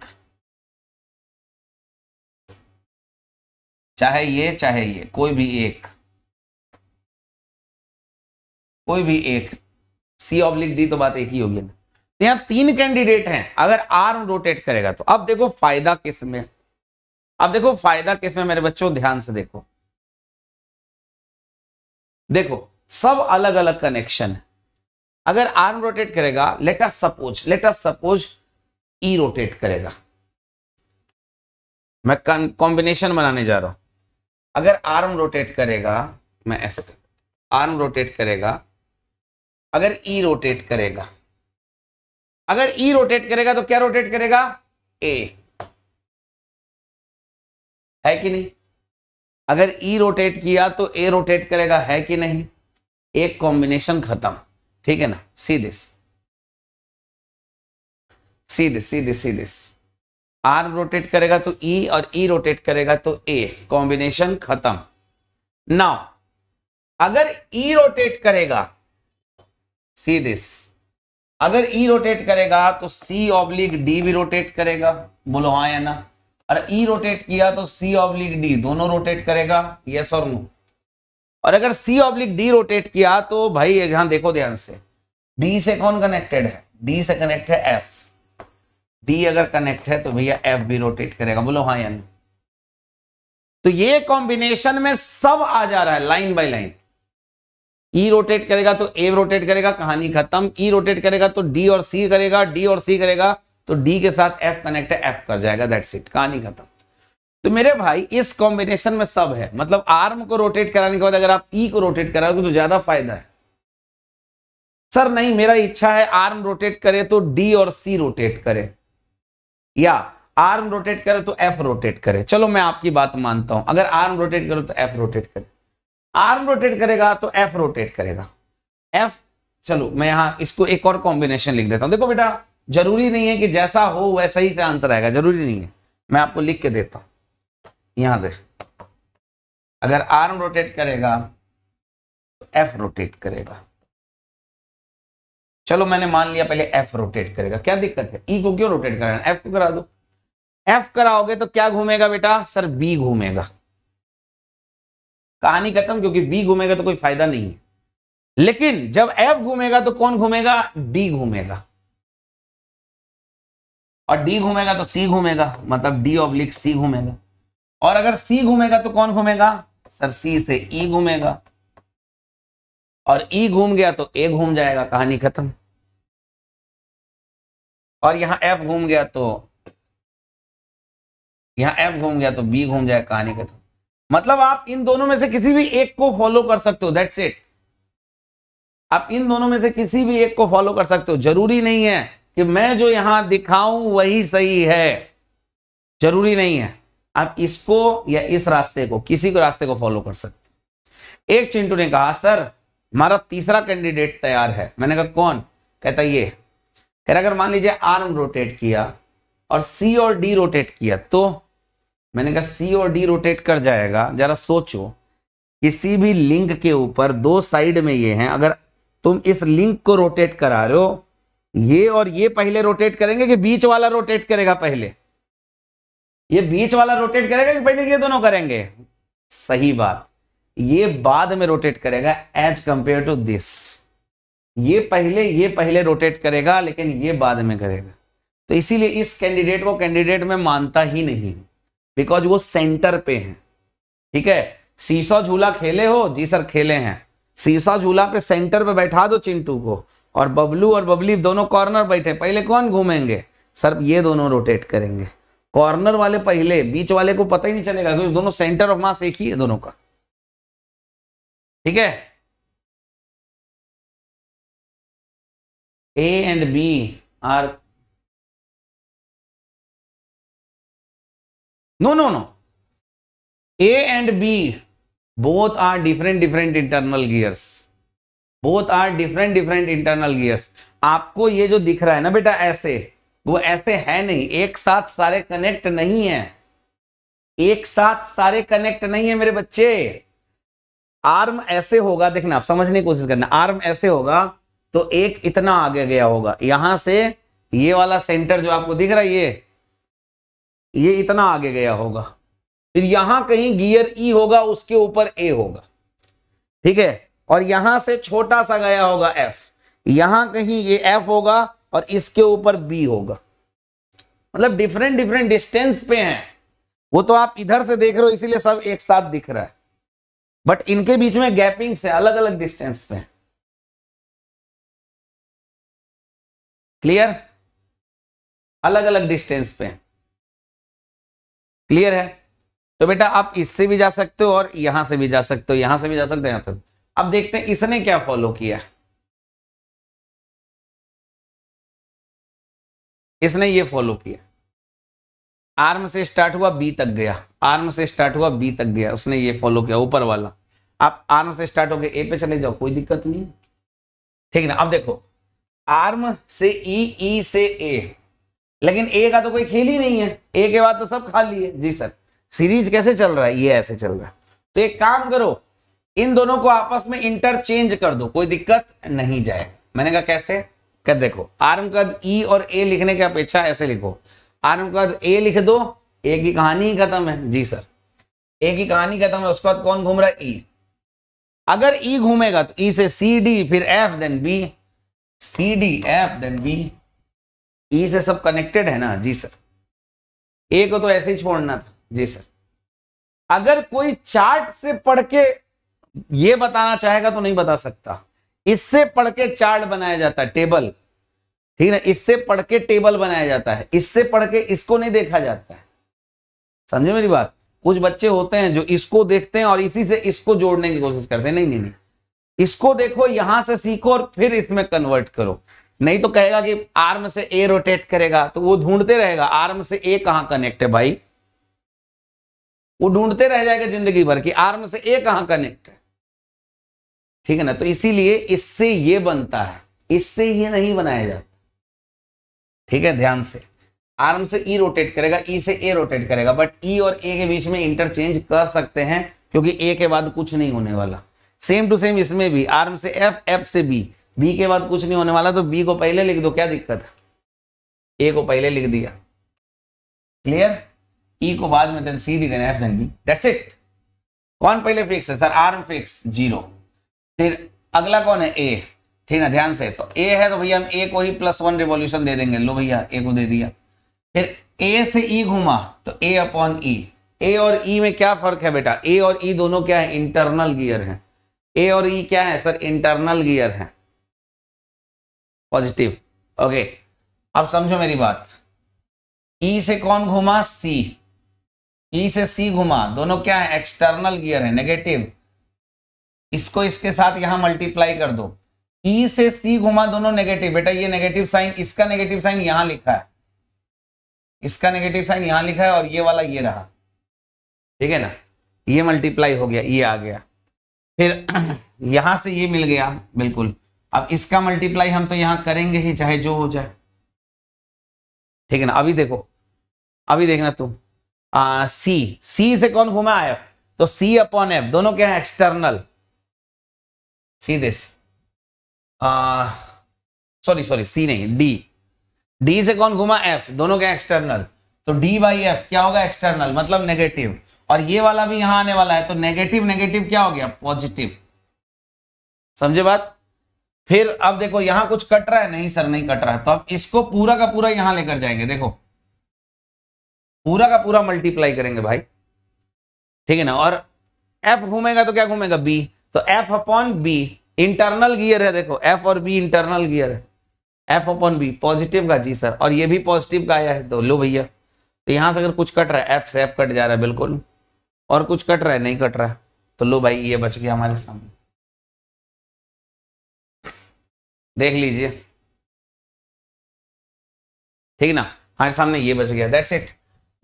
चाहे ये चाहे ये कोई भी एक कोई भी एक सी ऑब्लिक डी तो बात एक ही होगी ना तो यहां तीन कैंडिडेट हैं अगर आर्म रोटेट करेगा तो अब देखो फायदा किस में अब देखो फायदा किस में मेरे बच्चों ध्यान से देखो देखो सब अलग अलग कनेक्शन है अगर आर्म रोटेट करेगा let us suppose let us suppose E rotate करेगा मैं कॉम्बिनेशन बनाने जा रहा हूं अगर आर्म रोटेट करेगा मैं ऐसे कर आर्म रोटेट करेगा अगर ई e रोटेट करेगा अगर ई e रोटेट करेगा तो क्या रोटेट करेगा ए है कि नहीं अगर ई e रोटेट किया तो ए रोटेट करेगा है कि नहीं एक कॉम्बिनेशन खत्म ठीक है ना see this see this see this see this R rotate करेगा तो ई e और ई e रोटेट करेगा तो ए कॉम्बिनेशन खत्म नाउ अगर ई e रोटेट करेगा सी दिस अगर ई e रोटेट करेगा तो सी ऑब्लिक डी भी रोटेट करेगा बोलो हाँ या ना और ई e रोटेट किया तो सी ऑब्लिक डी दोनों रोटेट करेगा यस और नो और अगर सी ऑब्लिक डी रोटेट किया तो भाई यहां देखो ध्यान से डी से कौन कनेक्टेड है डी से कनेक्ट है एफ डी अगर कनेक्ट है तो भैया एफ भी रोटेट करेगा बोलो हाँ यानी तो ये कॉम्बिनेशन में सब आ जा रहा है line by line E rotate करेगा तो ए रोटेट करेगा कहानी खत्म ई e रोटेट करेगा तो डी और सी करेगा डी और सी करेगा तो डी के साथ एफ कनेक्ट है एफ कर जाएगा दैट्स इट कहानी खत्म तो मेरे भाई इस कॉम्बिनेशन में सब है मतलब आर्म को रोटेट कराने के बाद अगर आप ई e को रोटेट कराओगे तो ज्यादा फायदा है सर नहीं मेरा इच्छा है आर्म रोटेट करे तो डी और सी रोटेट करे या आर्म रोटेट करे तो एफ रोटेट करे चलो मैं आपकी बात मानता हूं अगर आर्म रोटेट करो तो एफ रोटेट करे आर्म रोटेट करेगा तो एफ रोटेट करेगा एफ चलो मैं यहां इसको एक और कॉम्बिनेशन लिख देता हूं देखो बेटा जरूरी नहीं है कि जैसा हो वैसा ही से आंसर आएगा जरूरी नहीं है मैं आपको लिख के देता हूं यहां देख अगर आर्म रोटेट करेगा तो एफ रोटेट करेगा चलो मैंने मान लिया पहले एफ रोटेट करेगा क्या दिक्कत है ई e को क्यों रोटेट कराना एफ को करा दो एफ कराओगे तो क्या घूमेगा बेटा सर बी घूमेगा कहानी खत्म क्योंकि बी घूमेगा तो कोई फायदा नहीं है लेकिन जब एफ घूमेगा तो कौन घूमेगा डी घूमेगा और डी घूमेगा तो सी घूमेगा मतलब डी ऑब्लिक सी घूमेगा और अगर सी घूमेगा तो कौन घूमेगा सर सी से ई e घूमेगा और ई घूम गया तो ए घूम जाएगा कहानी खत्म और यहां एफ घूम गया तो यहां एफ घूम गया तो बी घूम जाएगा कहानी खत्म मतलब आप इन दोनों में से किसी भी एक को फॉलो कर सकते हो दैट्स इट आप इन दोनों में से किसी भी एक को फॉलो कर सकते हो जरूरी नहीं है कि मैं जो यहां दिखाऊं वही सही है जरूरी नहीं है आप इसको या इस रास्ते को किसी को रास्ते को फॉलो कर सकते एक चिंटू ने कहा सर हमारा तीसरा कैंडिडेट तैयार है मैंने कहा कौन कहता ये कह रहा अगर मान लीजिए आर्म रोटेट किया और सी और डी रोटेट किया तो मैंने कहा सी और डी रोटेट कर जाएगा जरा सोचो किसी भी लिंक के ऊपर दो साइड में ये हैं अगर तुम इस लिंक को रोटेट करा रहे हो ये और ये पहले रोटेट करेंगे कि बीच वाला रोटेट करेगा पहले ये बीच वाला रोटेट करेगा कि पहले ये दोनों करेंगे सही बात ये बाद में रोटेट करेगा एज कंपेयर टू दिस ये पहले ये पहले रोटेट करेगा लेकिन ये बाद में करेगा तो इसीलिए इस कैंडिडेट को कैंडिडेट में मानता ही नहीं बिकॉज वो सेंटर पे है ठीक है सीसा झूला खेले हो जी सर खेले हैं सीसा झूला पे सेंटर पे बैठा दो चिंटू को और बबलू और बबली दोनों कॉर्नर बैठे पहले कौन घूमेंगे सर ये दोनों रोटेट करेंगे कॉर्नर वाले पहले बीच वाले को पता ही नहीं चलेगा क्योंकि दोनों सेंटर ऑफ मास एक ही है दोनों का ठीक है A and B are no no no A and B both are different different internal gears both are different different internal gears आपको ये जो दिख रहा है ना बेटा ऐसे वो ऐसे है नहीं एक साथ सारे कनेक्ट नहीं है एक साथ सारे कनेक्ट नहीं है मेरे बच्चे आर्म ऐसे होगा देखना आप समझने की कोशिश करना आर्म ऐसे होगा तो एक इतना आगे गया होगा यहां से ये वाला सेंटर जो आपको दिख रहा है ये ये इतना आगे गया होगा फिर यहां कहीं गियर ई e होगा उसके ऊपर ए होगा ठीक है और यहां से छोटा सा गया होगा एफ यहां कहीं ये एफ होगा और इसके ऊपर बी होगा मतलब डिफरेंट डिफरेंट डिस्टेंस पे हैं वो तो आप इधर से देख रहे हो इसीलिए सब एक साथ दिख रहा है बट इनके बीच में गैपिंग्स है अलग अलग डिस्टेंस पे क्लियर अलग अलग डिस्टेंस पे क्लियर है तो बेटा आप इससे भी जा सकते हो और यहां से भी जा सकते हो यहां से भी जा सकते हो यहां तक अब देखते हैं इसने क्या फॉलो किया इसने ये फॉलो किया आर्म से स्टार्ट हुआ बी तक गया आर्म से स्टार्ट हुआ बी तक गया उसने ये फॉलो किया ऊपर वाला आप आर्म से स्टार्ट होके ए पे चले जाओ कोई दिक्कत नहीं ठीक है ना अब देखो आर्म से ई e, ई e से ए लेकिन ए का तो कोई खेल ही नहीं है ए के बाद तो सब खाली है जी सर सीरीज कैसे चल रहा है ये ऐसे चल रहा है तो एक काम करो इन दोनों को आपस में इंटरचेंज कर दो कोई दिक्कत नहीं जाए मैंने कहा कैसे कर देखो आर्म कद ई और ए लिखने की अपेक्षा ऐसे लिखो आर्म कद ए लिख दो ए की कहानी ही खत्म है जी सर ए की कहानी खत्म है उसके बाद कौन घूम रहा है ई e। अगर ई e घूमेगा तो ई e से सी डी फिर F then B C D F then B E से सब कनेक्टेड है ना जी सर ए को तो ऐसे ही छोड़ना था जी सर अगर कोई चार्ट से पढ़ के ये बताना चाहेगा तो नहीं बता सकता इससे पढ़ के चार्ट बनाया जाता है टेबल ठीक है इससे पढ़ के टेबल बनाया जाता है इससे पढ़ के इसको नहीं देखा जाता है समझे मेरी बात कुछ बच्चे होते हैं जो इसको देखते हैं और इसी से इसको जोड़ने की कोशिश करते हैं नहीं नहीं नहीं इसको देखो यहां से सीखो और फिर इसमें कन्वर्ट करो नहीं तो कहेगा कि आर्म से ए रोटेट करेगा तो वो ढूंढते रहेगा आर्म से ए कहां कनेक्ट है भाई वो ढूंढते रह जाएगा जिंदगी भर कि आर्म से ए कहां कनेक्ट है ठीक है ना तो इसीलिए इससे ये बनता है इससे ये नहीं बनाया जाता ठीक है ध्यान से आर्म से ई e रोटेट करेगा ई e से ए रोटेट करेगा बट ई e और ए के बीच में इंटरचेंज कर सकते हैं क्योंकि ए के बाद कुछ नहीं होने वाला सेम टू सेम इसमें भी आर्म से एफ एफ से बी बी के बाद कुछ नहीं होने वाला तो बी को पहले लिख दो क्या दिक्कत है ए को पहले लिख दिया क्लियर ई को बाद में then C then F then B that's it कौन पहले फिक्स है सर आर्म फिक्स जीरो फिर अगला कौन है ए ठीक है ध्यान से तो ए है तो भैया हम ए को ही प्लस वन रिवोल्यूशन दे देंगे लो भैया ए को दे दिया फिर ए से ई e घूमा तो ए अपॉन ई ए और ई e में क्या फर्क है बेटा ए और ई e दोनों क्या है इंटरनल गियर है ए और ई e क्या है सर इंटरनल गियर है पॉजिटिव ओके अब समझो मेरी बात ई e से कौन घुमा सी ई e से सी घुमा दोनों क्या है एक्सटर्नल गियर है नेगेटिव इसको इसके साथ यहां मल्टीप्लाई कर दो ई e से सी घुमा दोनों नेगेटिव बेटा ये नेगेटिव साइन इसका नेगेटिव साइन यहां लिखा है इसका नेगेटिव साइन यहां लिखा है और ये वाला ये रहा ठीक है ना ये मल्टीप्लाई हो गया ये आ गया फिर [CLEARS THROAT] यहां से ये मिल गया बिल्कुल अब इसका मल्टीप्लाई हम तो यहां करेंगे ही चाहे जो हो जाए ठीक है ना अभी देखो अभी देखना तुम आ, सी सी से कौन घुमा एफ तो सी अपॉन एफ दोनों क्या है external see this sorry sorry C नहीं डी डी से कौन घुमा एफ दोनों के एक्सटर्नल तो डी बाई एफ क्या होगा एक्सटर्नल मतलब नेगेटिव और ये वाला भी यहां आने वाला है तो नेगेटिव नेगेटिव क्या हो गया पॉजिटिव समझे बात फिर अब देखो यहां कुछ कट रहा है नहीं सर नहीं कट रहा है तो अब इसको पूरा का पूरा यहां लेकर जाएंगे देखो पूरा का पूरा मल्टीप्लाई करेंगे भाई ठीक है ना और एफ घूमेगा तो क्या घूमेगा बी तो F upon B internal gear है देखो एफ और बी इंटरनल गियर है एफ अपॉन बी पॉजिटिव का जी सर और ये भी पॉजिटिव का आया है तो लो भैया तो यहाँ से अगर कुछ कट रहा है एफ से एफ कट जा रहा है बिल्कुल और कुछ कट रहा है नहीं कट रहा है तो लो भाई ये बच गया हमारे सामने देख लीजिए ठीक ना हमारे सामने ये बच गया दैट्स इट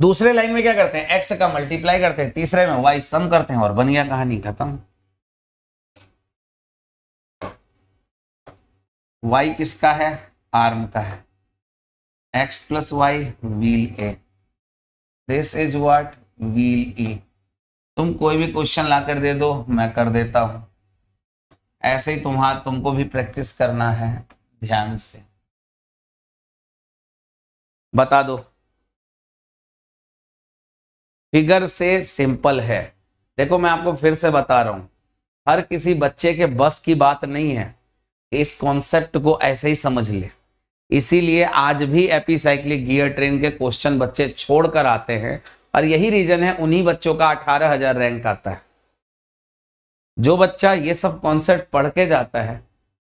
दूसरे लाइन में क्या करते हैं एक्स का मल्टीप्लाई करते हैं तीसरे में वाई सम करते हैं और बन गया कहानी खत्म वाई किसका है आर्म का है X plus Y wheel A this is what wheel E तुम कोई भी क्वेश्चन लाकर दे दो मैं कर देता हूं ऐसे ही तुम्हारा तुमको भी प्रैक्टिस करना है ध्यान से बता दो फिगर से सिंपल है देखो मैं आपको फिर से बता रहा हूं हर किसी बच्चे के बस की बात नहीं है इस कॉन्सेप्ट को ऐसे ही समझ ले इसीलिए आज भी एपीसाइक्लिक गियर ट्रेन के क्वेश्चन बच्चे छोड़कर आते हैं और यही रीजन है उन्हीं बच्चों का अठारह हजार रैंक आता है जो बच्चा ये सब कॉन्सेप्ट पढ़ के जाता है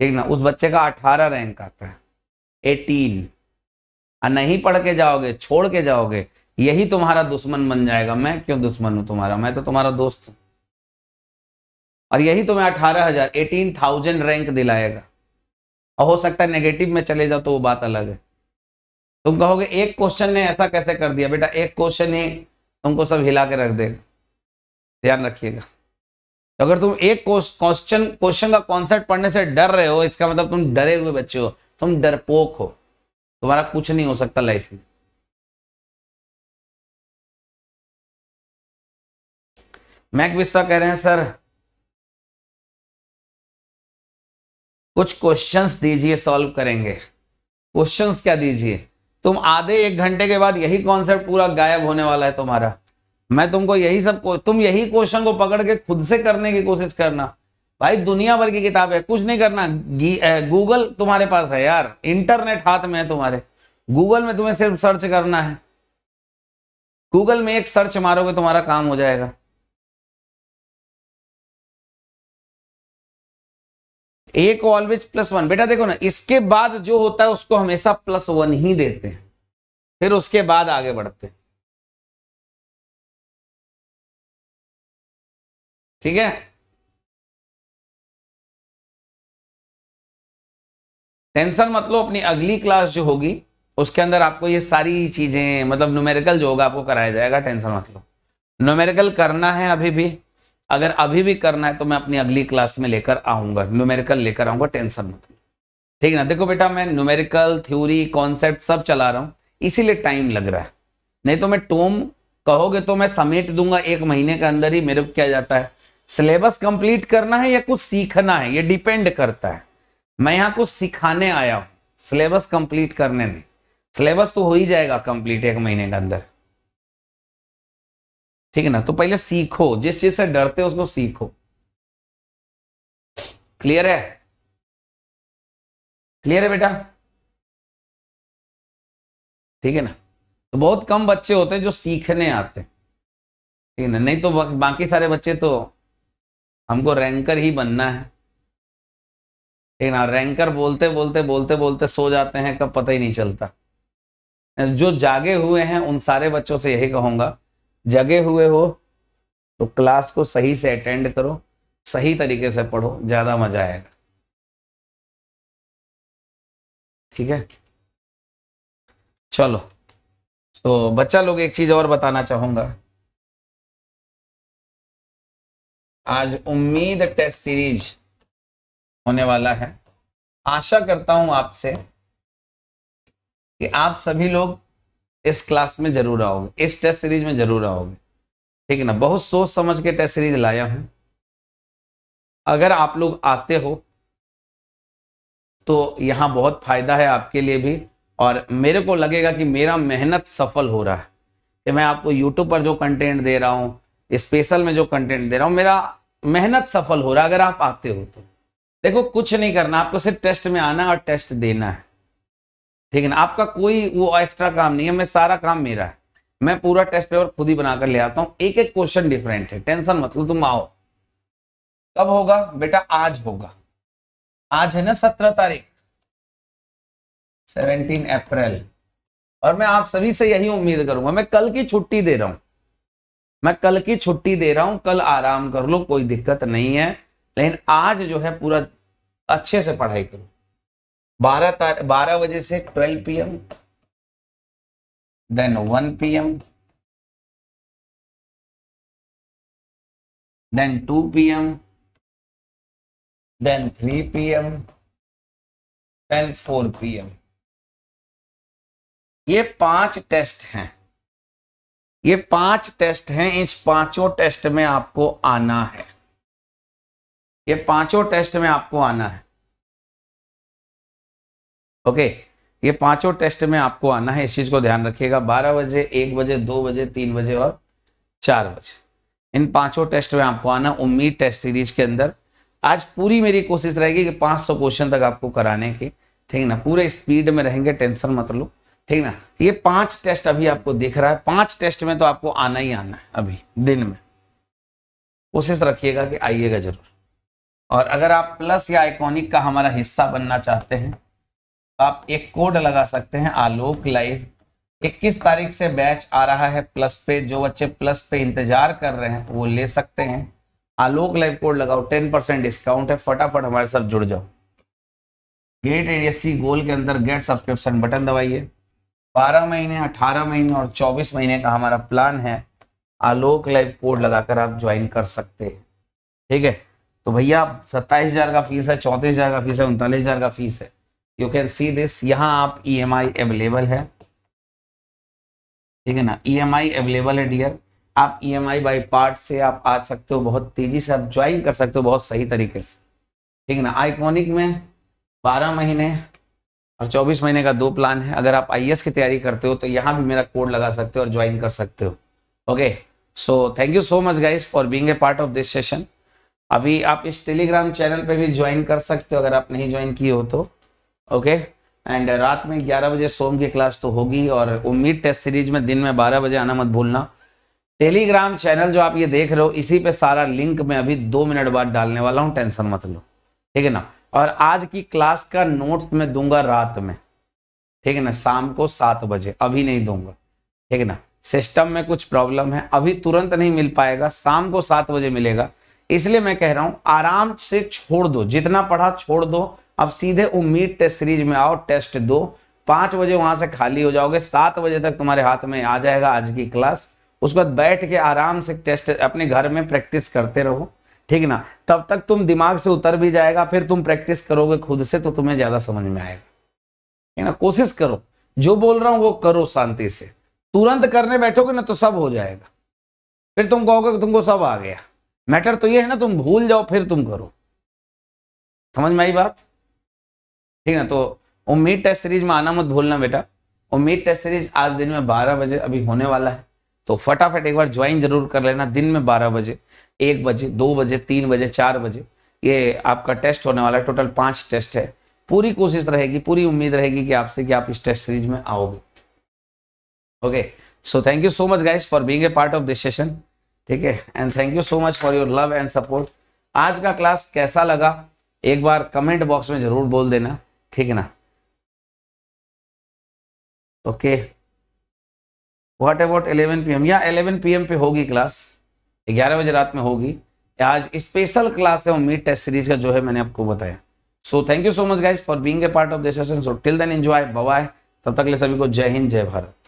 ठीक ना उस बच्चे का अठारह रैंक आता है एटीन और नहीं पढ़ के जाओगे छोड़ के जाओगे यही तुम्हारा दुश्मन बन जाएगा मैं क्यों दुश्मन हूं तुम्हारा मैं तो तुम्हारा दोस्त हूं और यही तुम्हें अठारह हजार एटीन थाउजेंड रैंक दिलाएगा और हो सकता है नेगेटिव में चले जाओ तो वो बात अलग है तुम कहोगे एक क्वेश्चन ने ऐसा कैसे कर दिया बेटा एक क्वेश्चन ही तुमको सब हिला के रख देगा ध्यान रखिएगा तो अगर तुम एक क्वेश्चन क्वेश्चन का कॉन्सेप्ट पढ़ने से डर रहे हो इसका मतलब तुम डरे हुए बच्चे हो तुम डरपोक हो तुम्हारा कुछ नहीं हो सकता लाइफ में मैक विश्वा कह रहे हैं सर कुछ क्वेश्चंस दीजिए सॉल्व करेंगे क्वेश्चंस क्या दीजिए तुम आधे एक घंटे के बाद यही कॉन्सेप्ट पूरा गायब होने वाला है तुम्हारा मैं तुमको यही सब तुम यही क्वेश्चन को पकड़ के खुद से करने की कोशिश करना भाई दुनिया भर की किताब है कुछ नहीं करना गूगल तुम्हारे पास है यार इंटरनेट हाथ में है तुम्हारे गूगल में तुम्हें सिर्फ सर्च करना है गूगल में एक सर्च मारोगे तुम्हारा काम हो जाएगा ए को ऑलवेज प्लस वन बेटा देखो ना इसके बाद जो होता है उसको हमेशा प्लस वन ही देते हैं फिर उसके बाद आगे बढ़ते हैं ठीक है टेंशन मतलब अपनी अगली क्लास जो होगी उसके अंदर आपको ये सारी चीजें मतलब न्यूमेरिकल जो होगा आपको कराया जाएगा टेंशन मतलब न्यूमेरिकल करना है अभी भी अगर अभी भी करना है तो मैं अपनी अगली क्लास में लेकर आऊंगा न्यूमेरिकल लेकर आऊंगा टेंशन मत ठीक है ना देखो बेटा मैं न्यूमेरिकल थ्योरी कॉन्सेप्ट सब चला रहा हूं इसीलिए टाइम लग रहा है नहीं तो मैं टोम कहोगे तो मैं समेट दूंगा एक महीने के अंदर ही मेरे को क्या जाता है सिलेबस कंप्लीट करना है या कुछ सीखना है ये डिपेंड करता है मैं यहाँ कुछ सिखाने आया हूं सिलेबस कंप्लीट करने में सिलेबस तो हो ही जाएगा कंप्लीट एक महीने के अंदर ठीक है ना तो पहले सीखो जिस चीज से डरते हो उसको सीखो क्लियर है क्लियर है बेटा ठीक है ना तो बहुत कम बच्चे होते हैं जो सीखने आते हैं ठीक है ना नहीं तो बाकी सारे बच्चे तो हमको रैंकर ही बनना है ठीक है ना रैंकर बोलते बोलते बोलते बोलते सो जाते हैं कब पता ही नहीं चलता जो जागे हुए हैं उन सारे बच्चों से यही कहूंगा जगे हुए हो तो क्लास को सही से अटेंड करो सही तरीके से पढ़ो ज़्यादा मज़ा आएगा ठीक है चलो तो बच्चा लोग एक चीज़ और बताना चाहूंगा आज उम्मीद टेस्ट सीरीज होने वाला है आशा करता हूं आपसे कि आप सभी लोग इस क्लास में जरूर आओगे इस टेस्ट सीरीज में जरूर आओगे ठीक है ना बहुत सोच समझ के टेस्ट सीरीज लाया हूं अगर आप लोग आते हो तो यहां बहुत फायदा है आपके लिए भी और मेरे को लगेगा कि मेरा मेहनत सफल हो रहा है कि मैं आपको यूट्यूब पर जो कंटेंट दे रहा हूं स्पेशल में जो कंटेंट दे रहा हूं मेरा मेहनत सफल हो रहा है अगर आप आते हो तो देखो कुछ नहीं करना आपको सिर्फ टेस्ट में आना और टेस्ट देना है ठीक है ना आपका कोई वो एक्स्ट्रा काम नहीं है मैं सारा काम मेरा है मैं पूरा टेस्ट पेपर खुद ही बनाकर ले आता हूँ एक एक क्वेश्चन डिफरेंट है टेंशन मतलब तुम आओ कब होगा बेटा आज होगा आज है ना सत्रह तारीख सेवनटीन अप्रैल और मैं आप सभी से यही उम्मीद करूंगा मैं कल की छुट्टी दे रहा हूं मैं कल की छुट्टी दे रहा हूं कल आराम कर लो कोई दिक्कत नहीं है लेकिन आज जो है पूरा अच्छे से पढ़ाई करो बारह बारह बजे से twelve P M then one P M then 2 p.m., then 3 then four 4 ये पांच टेस्ट हैं ये पांच टेस्ट हैं इस पांचों टेस्ट में आपको आना है ये पांचों टेस्ट में आपको आना है ओके ये पांचों टेस्ट में आपको आना है इस चीज को ध्यान रखिएगा बारह बजे एक बजे दो बजे तीन बजे और चार बजे इन पांचों टेस्ट में आपको आना उम्मीद टेस्ट सीरीज के अंदर आज पूरी मेरी कोशिश रहेगी कि 500 क्वेश्चन तक आपको कराने की ठीक ना पूरे स्पीड में रहेंगे टेंशन मत लो ठीक ना ये पांच टेस्ट अभी आपको दिख रहा है पांच टेस्ट में तो आपको आना ही आना है अभी दिन में कोशिश रखिएगा कि आइएगा जरूर और अगर आप प्लस या आइकॉनिक का हमारा हिस्सा बनना चाहते हैं आप एक कोड लगा सकते हैं आलोक लाइव 21 तारीख से बैच आ रहा है प्लस पे जो बच्चे प्लस पे इंतजार कर रहे हैं वो ले सकते हैं आलोक लाइव कोड लगाओ 10 परसेंट डिस्काउंट है फटाफट हमारे साथ जुड़ जाओ गेट एरिया सी गोल के अंदर गेट सब्सक्रिप्शन बटन दबाइए 12 महीने 18 महीने और 24 महीने का हमारा प्लान है आलोक लाइव कोड लगाकर आप ज्वाइन कर सकते हैं ठीक है तो भैया सत्ताईस हजार का फीस है चौंतीस हजार का फीस है उनतालीस हजार का फीस है यू कैन सी दिस यहाँ आप ई एम आई अवेलेबल है ठीक है ना ई एम आई अवेलेबल है डियर आप E M I by part से आप आ सकते हो बहुत तेजी से आप ज्वाइन कर सकते हो बहुत सही तरीके से ठीक है ना आइकोनिक में बारह महीने और चौबीस महीने का दो प्लान है अगर आप आई की तैयारी करते हो तो यहाँ भी मेरा कोड लगा सकते हो और ज्वाइन कर सकते हो okay so thank you so much guys for being a part of this session अभी आप इस टेलीग्राम चैनल पे भी ज्वाइन कर सकते हो अगर आप नहीं ज्वाइन किए हो तो ओके एंड uh, रात में 11 बजे सोम की क्लास तो होगी और उम्मीद टेस्ट सीरीज में दिन में 12 बजे आना मत भूलना टेलीग्राम चैनल जो आप ये देख रहे हो इसी पे सारा लिंक मैं अभी दो मिनट बाद डालने वाला हूँ टेंशन मत लो ठीक है ना और आज की क्लास का नोट्स मैं दूंगा रात में ठीक है ना शाम को सात बजे अभी नहीं दूंगा ठीक है ना सिस्टम में कुछ प्रॉब्लम है अभी तुरंत नहीं मिल पाएगा शाम को सात बजे मिलेगा इसलिए मैं कह रहा हूं आराम से छोड़ दो जितना पढ़ा छोड़ दो अब सीधे उम्मीद टेस्ट सीरीज में आओ टेस्ट दो पांच बजे वहां से खाली हो जाओगे सात बजे तक तुम्हारे हाथ में आ जाएगा आज की क्लास उसके बाद बैठ के आराम से टेस्ट अपने घर में प्रैक्टिस करते रहो ठीक ना तब तक तुम दिमाग से उतर भी जाएगा फिर तुम प्रैक्टिस करोगे खुद से तो तुम्हें ज्यादा समझ में आएगा है ना कोशिश करो जो बोल रहा हूं वो करो शांति से तुरंत करने बैठोगे ना तो सब हो जाएगा फिर तुम कहोगे कि तुमको सब आ गया मैटर तो ये है ना तुम भूल जाओ फिर तुम करो समझ में आई बात ठीक है तो उम्मीद टेस्ट सीरीज में आना मत भूलना बेटा उम्मीद टेस्ट सीरीज आज दिन में 12 बजे अभी होने वाला है तो फटाफट एक बार ज्वाइन जरूर कर लेना दिन में 12 बजे एक बजे दो बजे तीन बजे चार बजे ये आपका टेस्ट होने वाला है टोटल पांच टेस्ट है पूरी कोशिश रहेगी पूरी उम्मीद रहेगी कि आपसे कि आप इस टेस्ट सीरीज में आओगे okay so thank you so much guys for being a part of this session ठीक है and thank you so much for your love and support आज का क्लास कैसा लगा एक बार कमेंट बॉक्स में जरूर बोल देना ठीक है ना ओके व्हाट अबाउट 11 पीएम या 11 पीएम पे होगी क्लास 11 बजे रात में होगी आज स्पेशल क्लास है उम्मीद टेस्ट सीरीज का जो है मैंने आपको बताया so thank you so much guys for being a part of this session so till then enjoy bye तब तक ले सभी को जय हिंद जय भारत